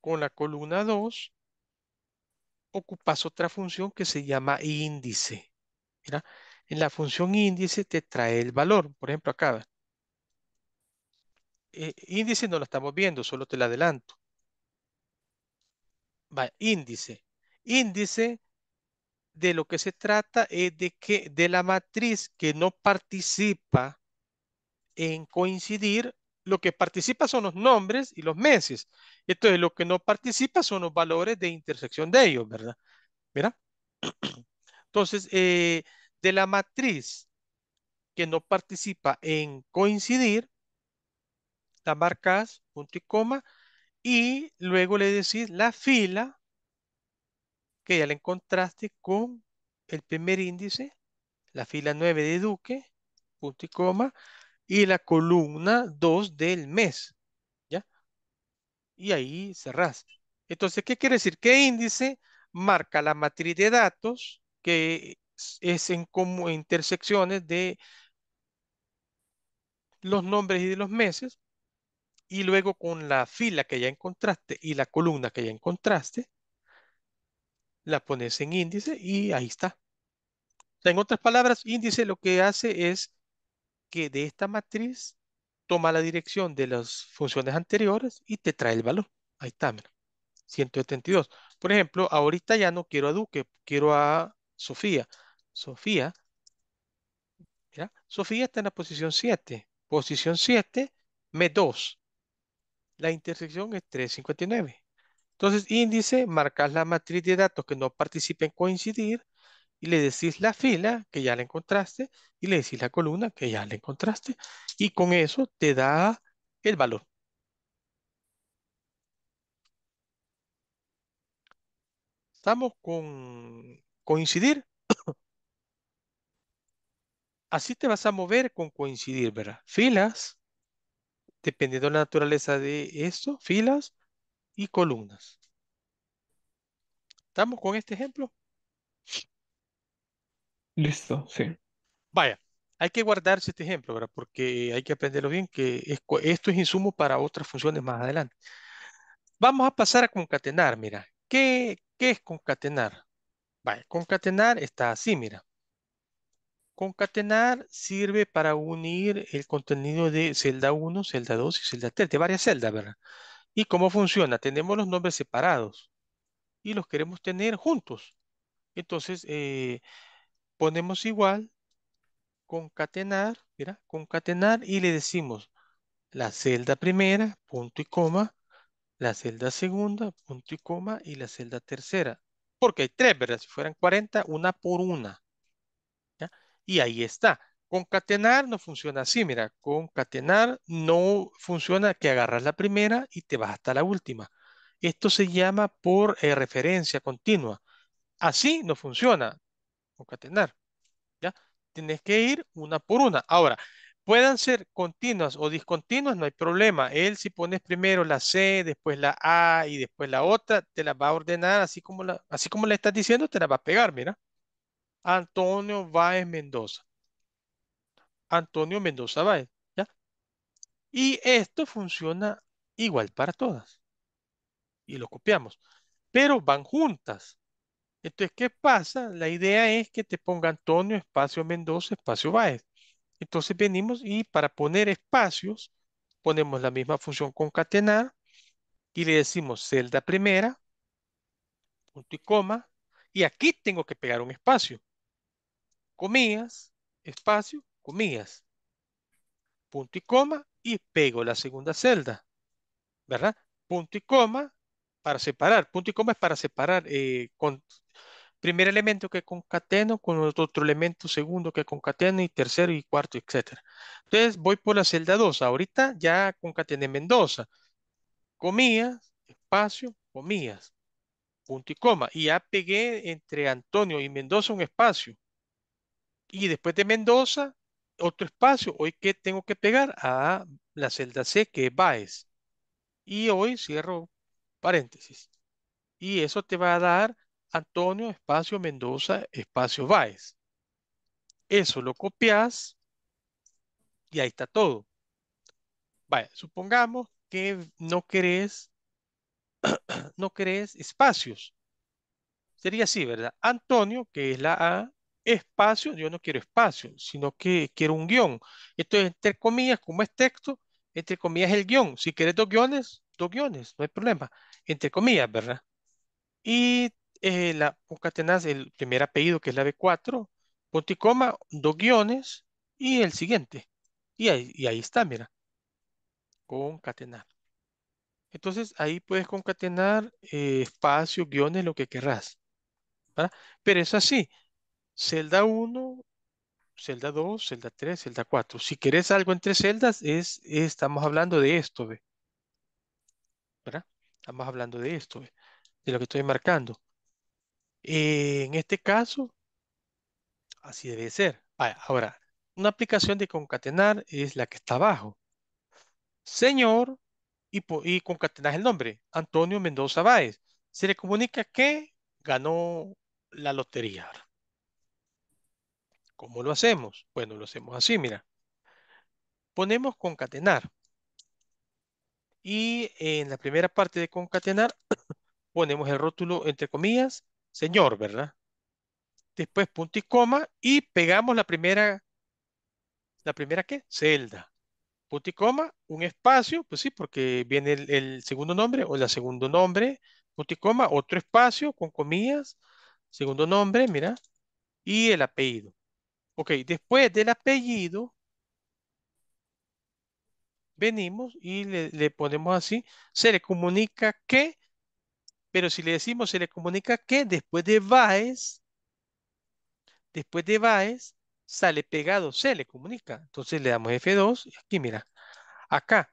con la columna 2, ocupas otra función que se llama índice. Mira, en la función índice te trae el valor. Por ejemplo, acá. Eh, índice no lo estamos viendo, solo te lo adelanto. Va, índice. Índice de lo que se trata es de que de la matriz que no participa en coincidir, lo que participa son los nombres y los meses. Entonces, lo que no participa son los valores de intersección de ellos, ¿verdad? Mira. Entonces, eh, de la matriz que no participa en coincidir, la marcas punto y coma, y luego le decís la fila que ya la encontraste con el primer índice, la fila 9 de Duque, punto y coma, y la columna 2 del mes, ¿ya? Y ahí cerraste. Entonces, ¿qué quiere decir? ¿Qué índice marca la matriz de datos que es en como intersecciones de los nombres y de los meses? Y luego con la fila que ya encontraste y la columna que ya encontraste, la pones en índice y ahí está. en otras palabras, índice lo que hace es que de esta matriz toma la dirección de las funciones anteriores y te trae el valor. Ahí está, 172. Por ejemplo, ahorita ya no quiero a Duque, quiero a Sofía. Sofía, Sofía está en la posición 7. Posición 7, m 2. La intersección es 359. Entonces, índice, marcas la matriz de datos que no en coincidir y le decís la fila que ya la encontraste y le decís la columna que ya la encontraste. Y con eso te da el valor. Estamos con coincidir. Así te vas a mover con coincidir, ¿verdad? Filas, dependiendo de la naturaleza de esto, filas, y columnas. ¿Estamos con este ejemplo? Listo, sí. Vaya, hay que guardarse este ejemplo, ¿verdad? Porque hay que aprenderlo bien, que esto es insumo para otras funciones más adelante. Vamos a pasar a concatenar, mira. ¿Qué, qué es concatenar? Vaya, concatenar está así, mira. Concatenar sirve para unir el contenido de celda 1, celda 2 y celda 3, de varias celdas, ¿verdad? ¿Y cómo funciona? Tenemos los nombres separados y los queremos tener juntos. Entonces, eh, ponemos igual, concatenar, mira, concatenar y le decimos la celda primera, punto y coma, la celda segunda, punto y coma, y la celda tercera. Porque hay tres, ¿verdad? Si fueran 40, una por una. Y ahí está. Concatenar no funciona así, mira, concatenar no funciona que agarras la primera y te vas hasta la última. Esto se llama por eh, referencia continua. Así no funciona concatenar. ¿ya? Tienes que ir una por una. Ahora, puedan ser continuas o discontinuas, no hay problema. Él si pones primero la C, después la A y después la otra, te la va a ordenar así como la, así como le estás diciendo, te la va a pegar, mira. Antonio Báez Mendoza. Antonio Mendoza Báez. ¿ya? Y esto funciona igual para todas. Y lo copiamos. Pero van juntas. Entonces, ¿qué pasa? La idea es que te ponga Antonio, espacio Mendoza, espacio Báez. Entonces venimos y para poner espacios, ponemos la misma función concatenar y le decimos celda primera, punto y coma, y aquí tengo que pegar un espacio. Comillas, espacio, comillas, punto y coma, y pego la segunda celda, ¿verdad? Punto y coma para separar. Punto y coma es para separar eh, con primer elemento que concateno con otro elemento segundo que concateno y tercero y cuarto, etcétera. Entonces voy por la celda 2. Ahorita ya concatené Mendoza. Comillas, espacio, comillas, punto y coma. Y ya pegué entre Antonio y Mendoza un espacio. Y después de Mendoza, otro espacio. Hoy que tengo que pegar a la celda C, que es Baez. Y hoy cierro paréntesis. Y eso te va a dar Antonio, espacio Mendoza, espacio Baez. Eso lo copias y ahí está todo. Vaya, supongamos que no querés, no querés espacios. Sería así, ¿verdad? Antonio, que es la A, espacio, yo no quiero espacio, sino que quiero un guión. Entonces, entre comillas, como es texto, entre comillas el guión. Si quieres dos guiones, dos guiones, no hay problema. Entre comillas, ¿verdad? Y eh, la concatenas, el primer apellido, que es la B4, punto y coma, dos guiones y el siguiente. Y ahí, ahí está, mira. Concatenar. Entonces ahí puedes concatenar eh, espacio, guiones, lo que querrás. Pero es así. Celda 1, celda 2, celda 3, celda 4. Si querés algo entre celdas, es, estamos hablando de esto, ¿verdad? Estamos hablando de esto, de lo que estoy marcando. Eh, en este caso, así debe ser. Ah, ahora, una aplicación de concatenar es la que está abajo. Señor, y, y el nombre, Antonio Mendoza Báez. Se le comunica que ganó la lotería. ¿Cómo lo hacemos? Bueno, lo hacemos así, mira. Ponemos concatenar. Y en la primera parte de concatenar ponemos el rótulo entre comillas, señor, ¿verdad? Después punto y coma y pegamos la primera, ¿la primera qué? Celda. Punto y coma, un espacio, pues sí, porque viene el, segundo nombre o la segundo nombre, punto y coma, otro espacio con comillas, segundo nombre, mira, y el apellido. Ok, después del apellido, venimos y le, ponemos así, se le comunica que, pero si le decimos se le comunica que, después de Baez, después de Baez, sale pegado, se le comunica. Entonces le damos F2, y aquí mira, acá,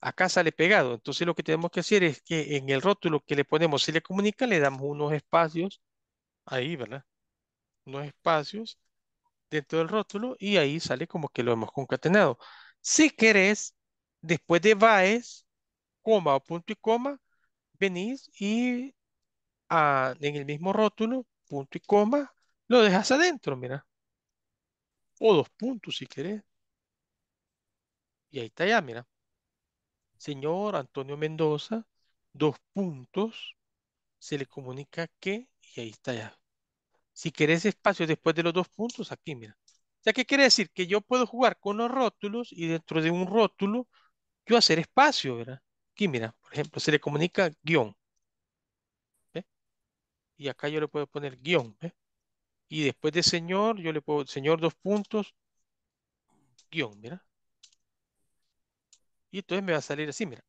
acá sale pegado. Entonces lo que tenemos que hacer es que en el rótulo que le ponemos se le comunica, le damos unos espacios, ahí, ¿verdad? Unos espacios, dentro del rótulo y ahí sale como que lo hemos concatenado. Si querés, después de baes, coma o punto y coma, venís y en el mismo rótulo, punto y coma, lo dejas adentro, mira. O dos puntos si querés. Y ahí está ya, mira. Señor Antonio Mendoza, dos puntos, se le comunica que, y ahí está ya. Si querés espacio después de los dos puntos, aquí, mira. O sea, ¿qué quiere decir? Que yo puedo jugar con los rótulos y dentro de un rótulo yo hacer espacio, ¿verdad? Aquí, mira, por ejemplo, se le comunica guión. ¿ve? Y acá yo le puedo poner guión. ¿ve? Y después de señor, yo le puedo, señor dos puntos, guión, mira. Y entonces me va a salir así, mira.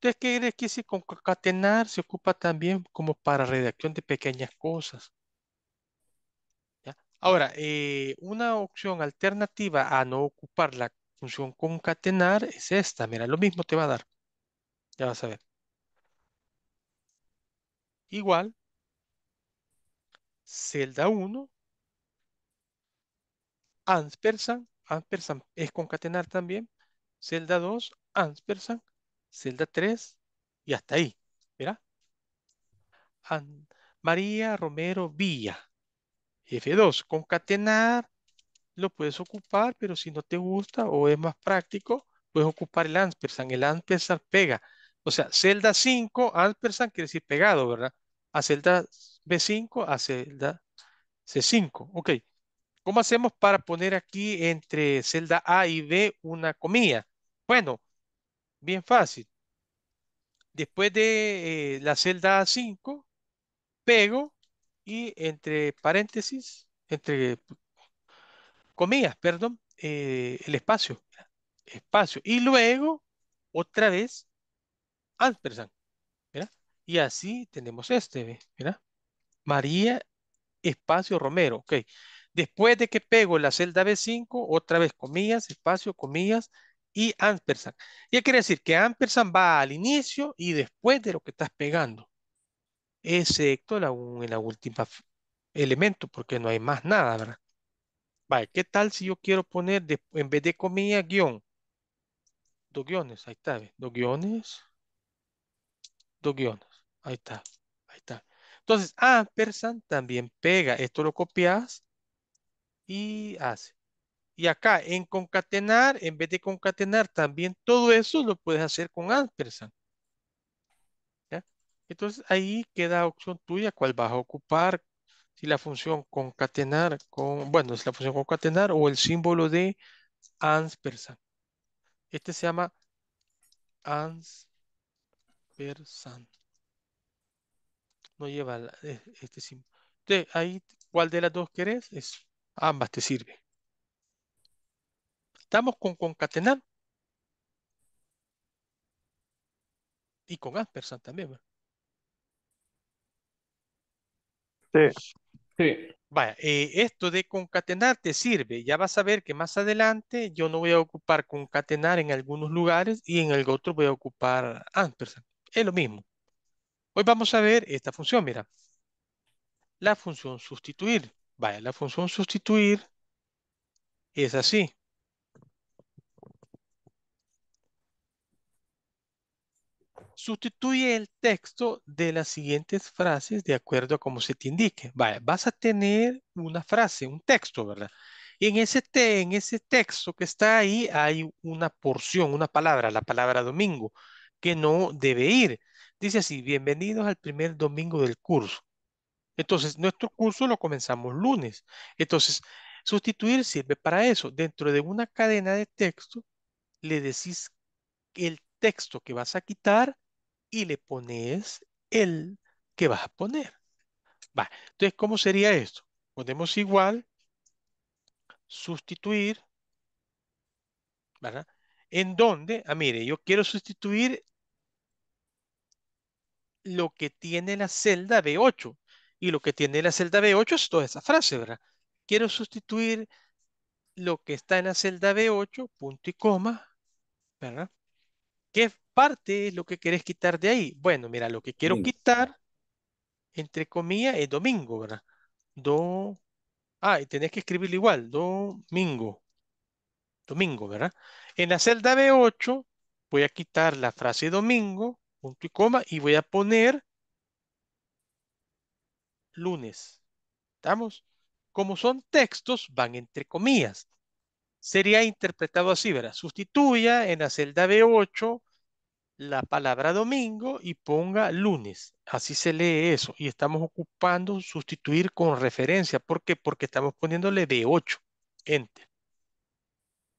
Entonces quiere que si concatenar se ocupa también como para redacción de pequeñas cosas. Ahora, eh, una opción alternativa a no ocupar la función concatenar es esta. Mira, lo mismo te va a dar. Ya vas a ver. Igual, celda 1, Anspersan. ampersand es concatenar también, celda 2, Anspersan celda 3 y hasta ahí. Mira. María Romero Villa. F2, concatenar, lo puedes ocupar, pero si no te gusta o es más práctico, puedes ocupar el ampersand. El ampersand pega. O sea, celda 5, ampersand quiere decir pegado, ¿verdad? A celda B5, a celda C5. Ok. ¿Cómo hacemos para poner aquí entre celda A y B una comilla? Bueno, Bien fácil. Después de eh, la celda A5, pego y entre paréntesis, entre comillas, perdón, eh, el espacio. Espacio. Y luego, otra vez, ampersand. Y así tenemos este, María Espacio Romero. Ok. Después de que pego la celda B5, otra vez comillas, espacio, comillas, y ampersand. ¿Qué quiere decir? Que ampersand va al inicio y después de lo que estás pegando, excepto en la última elemento, porque no hay más nada, ¿verdad? Vale, ¿qué tal si yo quiero poner en vez de comillas guión? Dos guiones, ahí está, dos guiones, dos guiones, ahí está, ahí está. Entonces, ampersand también pega, esto lo copias y hace. Y acá en concatenar, en vez de concatenar también todo eso, lo puedes hacer con ampersand. Entonces ahí queda opción tuya cuál vas a ocupar. Si la función concatenar, con, bueno, es la función concatenar o el símbolo de ampersand. Este se llama ampersand. No lleva e, este símbolo. Entonces, ahí, ¿cuál de las dos querés? Es, ambas te sirven. Estamos con concatenar y con ampersand también. Sí, sí. Vaya, eh, esto de concatenar te sirve. Ya vas a ver que más adelante yo no voy a ocupar concatenar en algunos lugares y en el otro voy a ocupar ampersand. Es lo mismo. Hoy vamos a ver esta función, mira. La función sustituir. Vaya, la función sustituir es así. Sustituye el texto de las siguientes frases de acuerdo a cómo se te indique. vas a tener una frase, un texto, ¿verdad? Y en ese, en ese texto que está ahí hay una porción, una palabra, la palabra domingo, que no debe ir. Dice así, bienvenidos al primer domingo del curso. Entonces, nuestro curso lo comenzamos lunes. Entonces, sustituir sirve para eso. Dentro de una cadena de texto, le decís el texto que vas a quitar y le pones el que vas a poner. Va. Entonces, ¿cómo sería esto? podemos igual, sustituir, ¿verdad? En dónde? ah, mire, yo quiero sustituir lo que tiene la celda B8. Y lo que tiene la celda B8 es toda esa frase, ¿verdad? Quiero sustituir lo que está en la celda B8, punto y coma, ¿verdad? ¿Qué parte es lo que querés quitar de ahí. Bueno, mira, lo que quiero quitar, entre comillas, es domingo, ¿verdad? Do. Ah, y tenés que escribirlo igual, domingo. Domingo, ¿verdad? En la celda B8 voy a quitar la frase domingo, punto y coma, y voy a poner lunes. ¿Estamos? Como son textos, van entre comillas. Sería interpretado así, ¿verdad? Sustituya en la celda B8 la palabra domingo y ponga lunes. Así se lee eso. Y estamos ocupando sustituir con referencia. ¿Por qué? Porque estamos poniéndole de 8. Enter.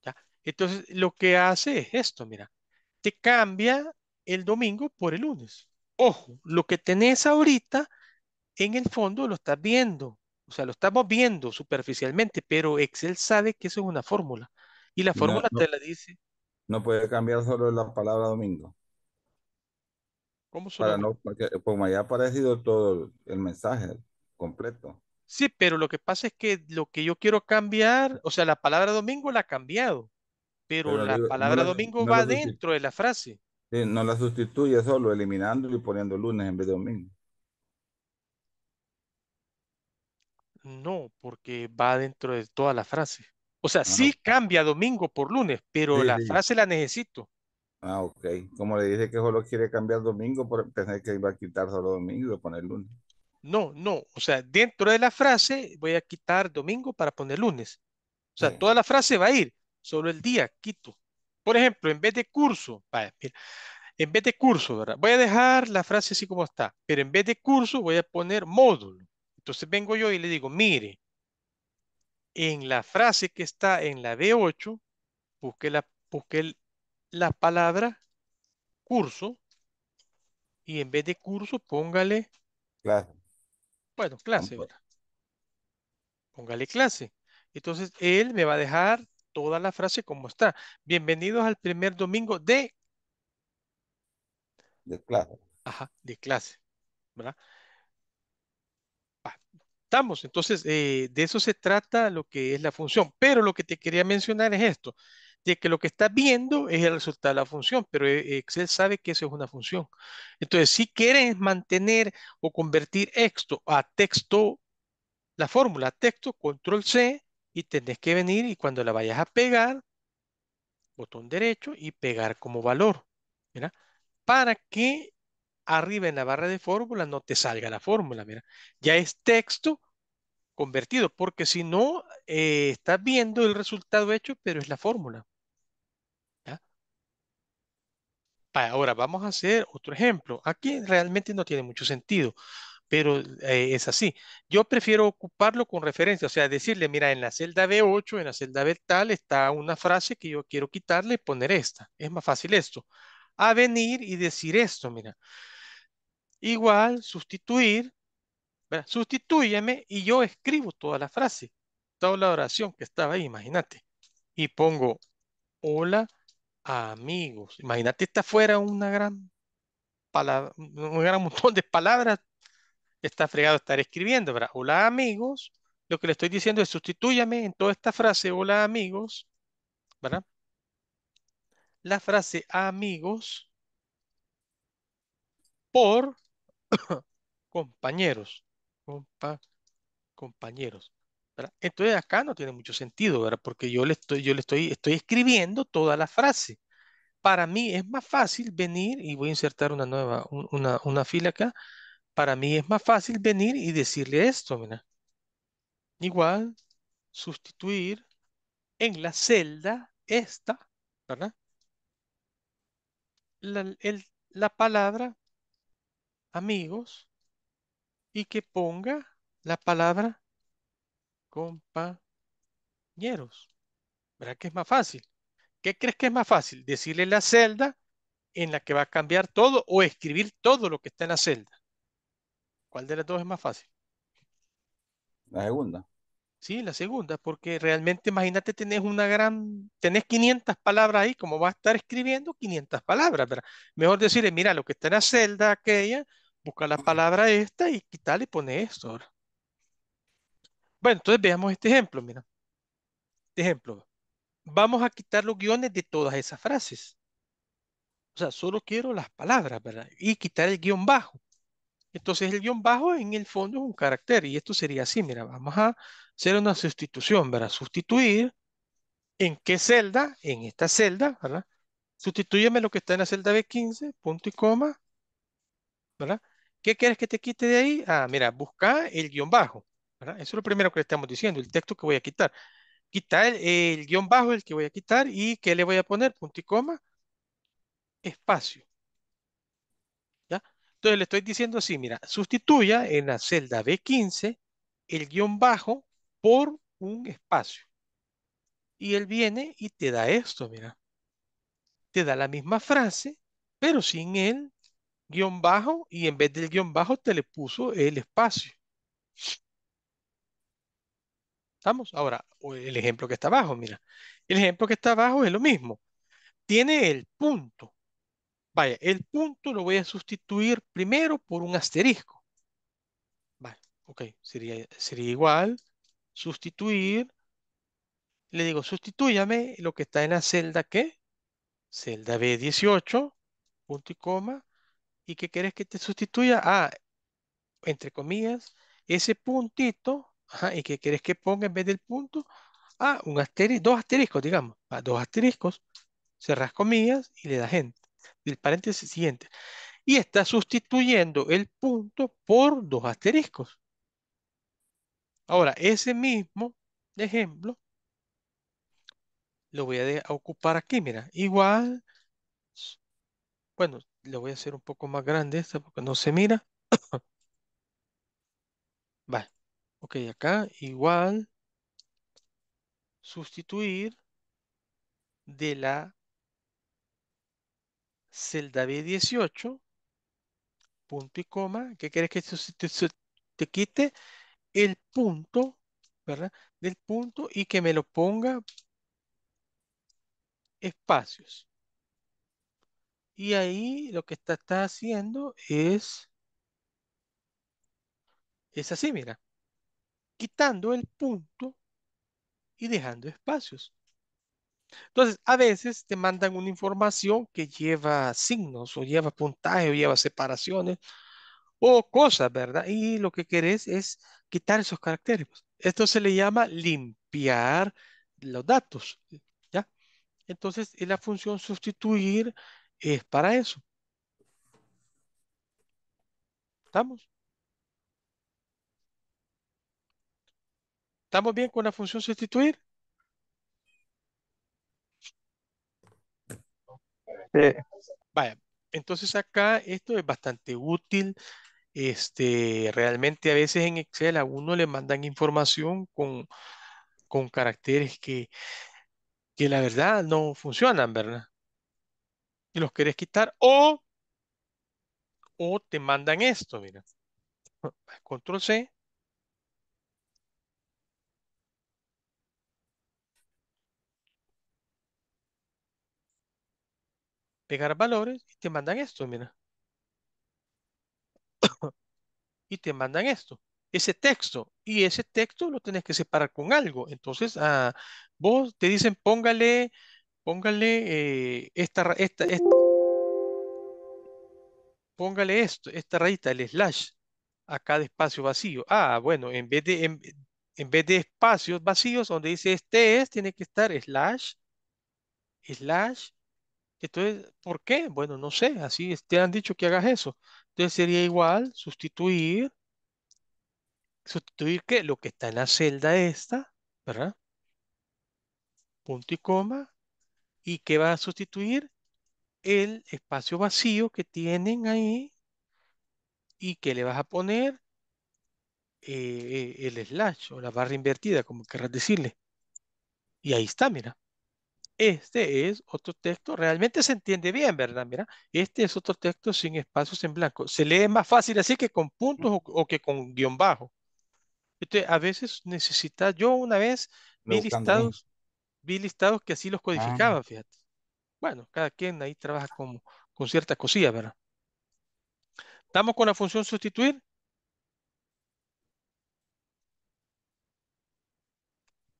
¿Ya? Entonces, lo que hace es esto, mira. Te cambia el domingo por el lunes. Ojo, lo que tenés ahorita en el fondo lo estás viendo. O sea, lo estamos viendo superficialmente, pero Excel sabe que eso es una fórmula. Y la fórmula te la dice. No puede cambiar solo la palabra domingo. ¿Cómo Para no, porque, como haya aparecido todo el mensaje completo. Sí, pero lo que pasa es que lo que yo quiero cambiar, o sea, la palabra domingo la ha cambiado, pero, la palabra domingo va dentro de la frase. no la sustituye solo eliminándolo y poniendo lunes en vez de domingo. No, porque va dentro de toda la frase. O sea, ah, sí cambia domingo por lunes, pero la frase la necesito. Ah, ok. Como le dije que solo quiere cambiar domingo, pensé que iba a quitar solo domingo y poner lunes. No, no. O sea, dentro de la frase voy a quitar domingo para poner lunes. O sea, toda la frase va a ir, solo el día quito. Por ejemplo, en vez de curso, en vez de curso, ¿verdad? Voy a dejar la frase así como está, pero en vez de curso voy a poner módulo. Entonces vengo yo y le digo, mire, en la frase que está en la B8, busque, la, busque el, la palabra curso y en vez de curso póngale... Clase. Bueno, clase, Póngale clase. Entonces, él me va a dejar toda la frase como está. Bienvenidos al primer domingo de... De clase. Ajá, de clase, ¿verdad? Estamos, entonces, eh, de eso se trata lo que es la función. Pero lo que te quería mencionar es esto de que lo que está viendo es el resultado de la función, pero eh, Excel sabe que eso es una función. Entonces, si quieres mantener o convertir esto a texto, la fórmula texto, control C, y tenés que venir y cuando la vayas a pegar, botón derecho y pegar como valor, ¿verdad? Para que arriba en la barra de fórmula no te salga la fórmula, mira. Ya es texto convertido, porque si no, eh, está viendo el resultado hecho, pero es la fórmula. Ahora vamos a hacer otro ejemplo. Aquí realmente no tiene mucho sentido, pero eh, es así. Yo prefiero ocuparlo con referencia, o sea, decirle, mira, en la celda B8, en la celda B tal, está una frase que yo quiero quitarle y poner esta. Es más fácil esto. A venir y decir esto, mira. Igual, sustituir Sustitúyeme y yo escribo toda la frase, toda la oración que estaba ahí, imagínate. Y pongo, hola amigos. Imagínate, esta fuera una gran un gran montón de palabras. Está fregado estar escribiendo, ¿verdad? Hola amigos. Lo que le estoy diciendo es sustitúyame en toda esta frase, hola amigos, ¿verdad? La frase amigos por compañeros compañeros. Entonces acá no tiene mucho sentido, ¿verdad? Porque yo le estoy, yo le estoy, estoy escribiendo toda la frase. Para mí es más fácil venir, y voy a insertar una nueva, una, fila acá. Para mí es más fácil venir y decirle esto, Igual, sustituir en la celda esta, ¿verdad? la palabra amigos y que ponga la palabra compañeros. ¿Verdad que es más fácil? ¿Qué crees que es más fácil? ¿Decirle la celda en la que va a cambiar todo o escribir todo lo que está en la celda? ¿Cuál de las dos es más fácil? La segunda. Sí, la segunda, porque realmente imagínate tenés una gran, tenés 500 palabras ahí, como va a estar escribiendo 500 palabras, ¿verdad? Mejor decirle, mira, lo que está en la celda aquella, busca la palabra esta y quitarle y pone esto. Bueno, entonces veamos este ejemplo, mira. Este ejemplo. Vamos a quitar los guiones de todas esas frases. O sea, solo quiero las palabras, ¿verdad? Y quitar el guión bajo. Entonces el guión bajo en el fondo es un carácter y esto sería así, mira, vamos a hacer una sustitución, ¿verdad? Sustituir en qué celda, en esta celda, ¿verdad? sustituyeme lo que está en la celda B15, punto y coma, ¿verdad? ¿Qué quieres que te quite de ahí? Ah, mira, busca el guión bajo. ¿verdad? Eso es lo primero que le estamos diciendo, el texto que voy a quitar. Quita el, guión bajo, el que voy a quitar, y ¿qué le voy a poner? Punto y coma, espacio. ¿Ya? Entonces le estoy diciendo así, mira, sustituya en la celda B15 el guión bajo por un espacio. Y él viene y te da esto, mira. Te da la misma frase, pero sin el guión bajo y en vez del guión bajo te le puso el espacio. ¿Estamos? Ahora, el ejemplo que está abajo, mira. El ejemplo que está abajo es lo mismo. Tiene el punto. Vaya, el punto lo voy a sustituir primero por un asterisco. Vale, ok, sería, sería igual. Sustituir. Le digo, sustitúyame lo que está en la celda que celda B18, punto y coma, ¿Y qué querés que te sustituya? Ah, entre comillas, ese puntito, ¿y qué querés que ponga en vez del punto? Ah, un asterisco, dos asteriscos, digamos, dos asteriscos, Cerras comillas y le das gente El paréntesis siguiente. Y está sustituyendo el punto por dos asteriscos. Ahora, ese mismo ejemplo lo voy a ocupar aquí, mira, igual, bueno, le voy a hacer un poco más grande esta porque no se mira. Va. Ok, acá igual sustituir de la celda B18, punto y coma, ¿qué quieres que te, te quite? El punto, ¿verdad? Del punto y que me lo ponga espacios. Y ahí lo que está, haciendo es, es así, mira, quitando el punto y dejando espacios. Entonces, a veces te mandan una información que lleva signos o lleva puntaje o lleva separaciones o cosas, ¿verdad? Y lo que querés es quitar esos caracteres. Esto se le llama limpiar los datos, ¿ya? Entonces, es la función sustituir es para eso. ¿Estamos? ¿Estamos bien con la función sustituir? Vaya, entonces acá esto es bastante útil. Este, realmente a veces en Excel a uno le mandan información con, con caracteres que, que la verdad no funcionan, ¿verdad? y los querés quitar o, o te mandan esto, mira. Control C. Pegar valores y te mandan esto, mira. y te mandan esto, ese texto. Y ese texto lo tenés que separar con algo. Entonces, ah, vos te dicen, póngale Póngale eh, esta, esta, Póngale esto, esta rayita, el slash, acá de espacio vacío. Ah, bueno, en vez de, en, vez de espacios vacíos, donde dice este es, tiene que estar slash, slash. Entonces, ¿por qué? Bueno, no sé, así te han dicho que hagas eso. Entonces sería igual sustituir, sustituir que lo que está en la celda esta, ¿verdad? Punto y coma, y que va a sustituir el espacio vacío que tienen ahí y que le vas a poner eh, el slash o la barra invertida, como querrás decirle. Y ahí está, mira. Este es otro texto, realmente se entiende bien, ¿verdad? Mira, este es otro texto sin espacios en blanco. Se lee más fácil así que con puntos o, que con guión bajo. Entonces, este, a veces necesita, yo una vez, mis listados, listados que así los ah, codificaba fíjate. Bueno, cada quien ahí trabaja con, con ciertas cosillas, ¿verdad? ¿Estamos con la función sustituir?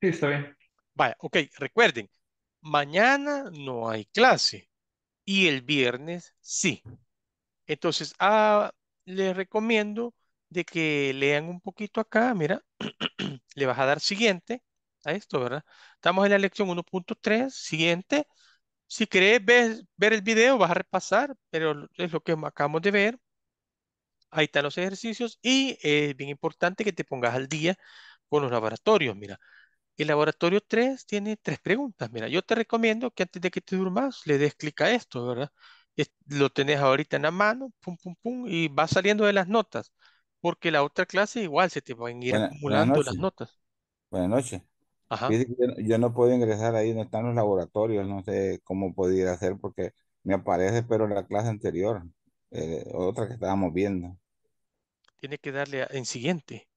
Sí, está bien. Vaya, ok, recuerden, mañana no hay clase y el viernes sí. Entonces, ah, les recomiendo de que lean un poquito acá, mira, le vas a dar siguiente a esto, ¿verdad? Estamos en la lección 1.3, siguiente. Si querés ver, el video, vas a repasar, pero es lo que acabamos de ver. Ahí están los ejercicios y eh, es bien importante que te pongas al día con los laboratorios, mira. El laboratorio 3 tiene tres preguntas. Mira, yo te recomiendo que antes de que te durmas le des clic a esto, ¿verdad? Lo tenés ahorita en la mano, pum, pum, pum, y va saliendo de las notas, porque la otra clase igual se te van a ir acumulando las notas. Buenas noches. Ajá. Yo, no puedo ingresar ahí, no están los laboratorios, no sé cómo podría hacer porque me aparece, pero la clase anterior, eh, otra que estábamos viendo. Tiene que darle en siguiente.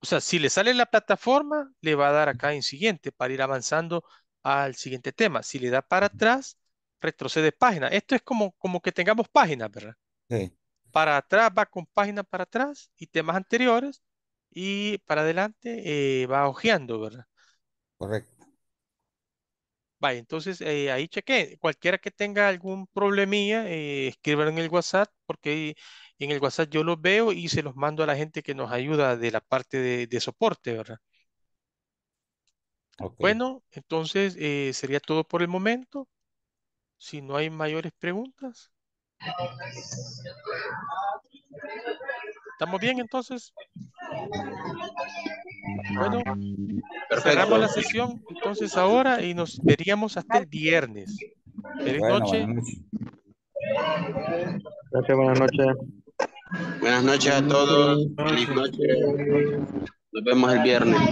O sea, si le sale la plataforma, le va a dar acá en siguiente para ir avanzando al siguiente tema. Si le da para atrás, retrocede página. Esto es como, como que tengamos páginas, ¿verdad? Sí. Para atrás va con página para atrás y temas anteriores y para adelante eh, va hojeando, ¿verdad? Correcto. Vaya, entonces eh, ahí chequé. Cualquiera que tenga algún problemilla, eh, en el WhatsApp, porque en el WhatsApp yo los veo y se los mando a la gente que nos ayuda de la parte de, soporte, ¿verdad? Bueno, entonces eh, sería todo por el momento. Si no hay mayores preguntas. ¿Estamos bien entonces? Bueno, cerramos la sesión entonces ahora y nos veríamos hasta el viernes. Buenas noches. buenas noches. Buenas noches a todos. Feliz noche. Nos vemos el viernes.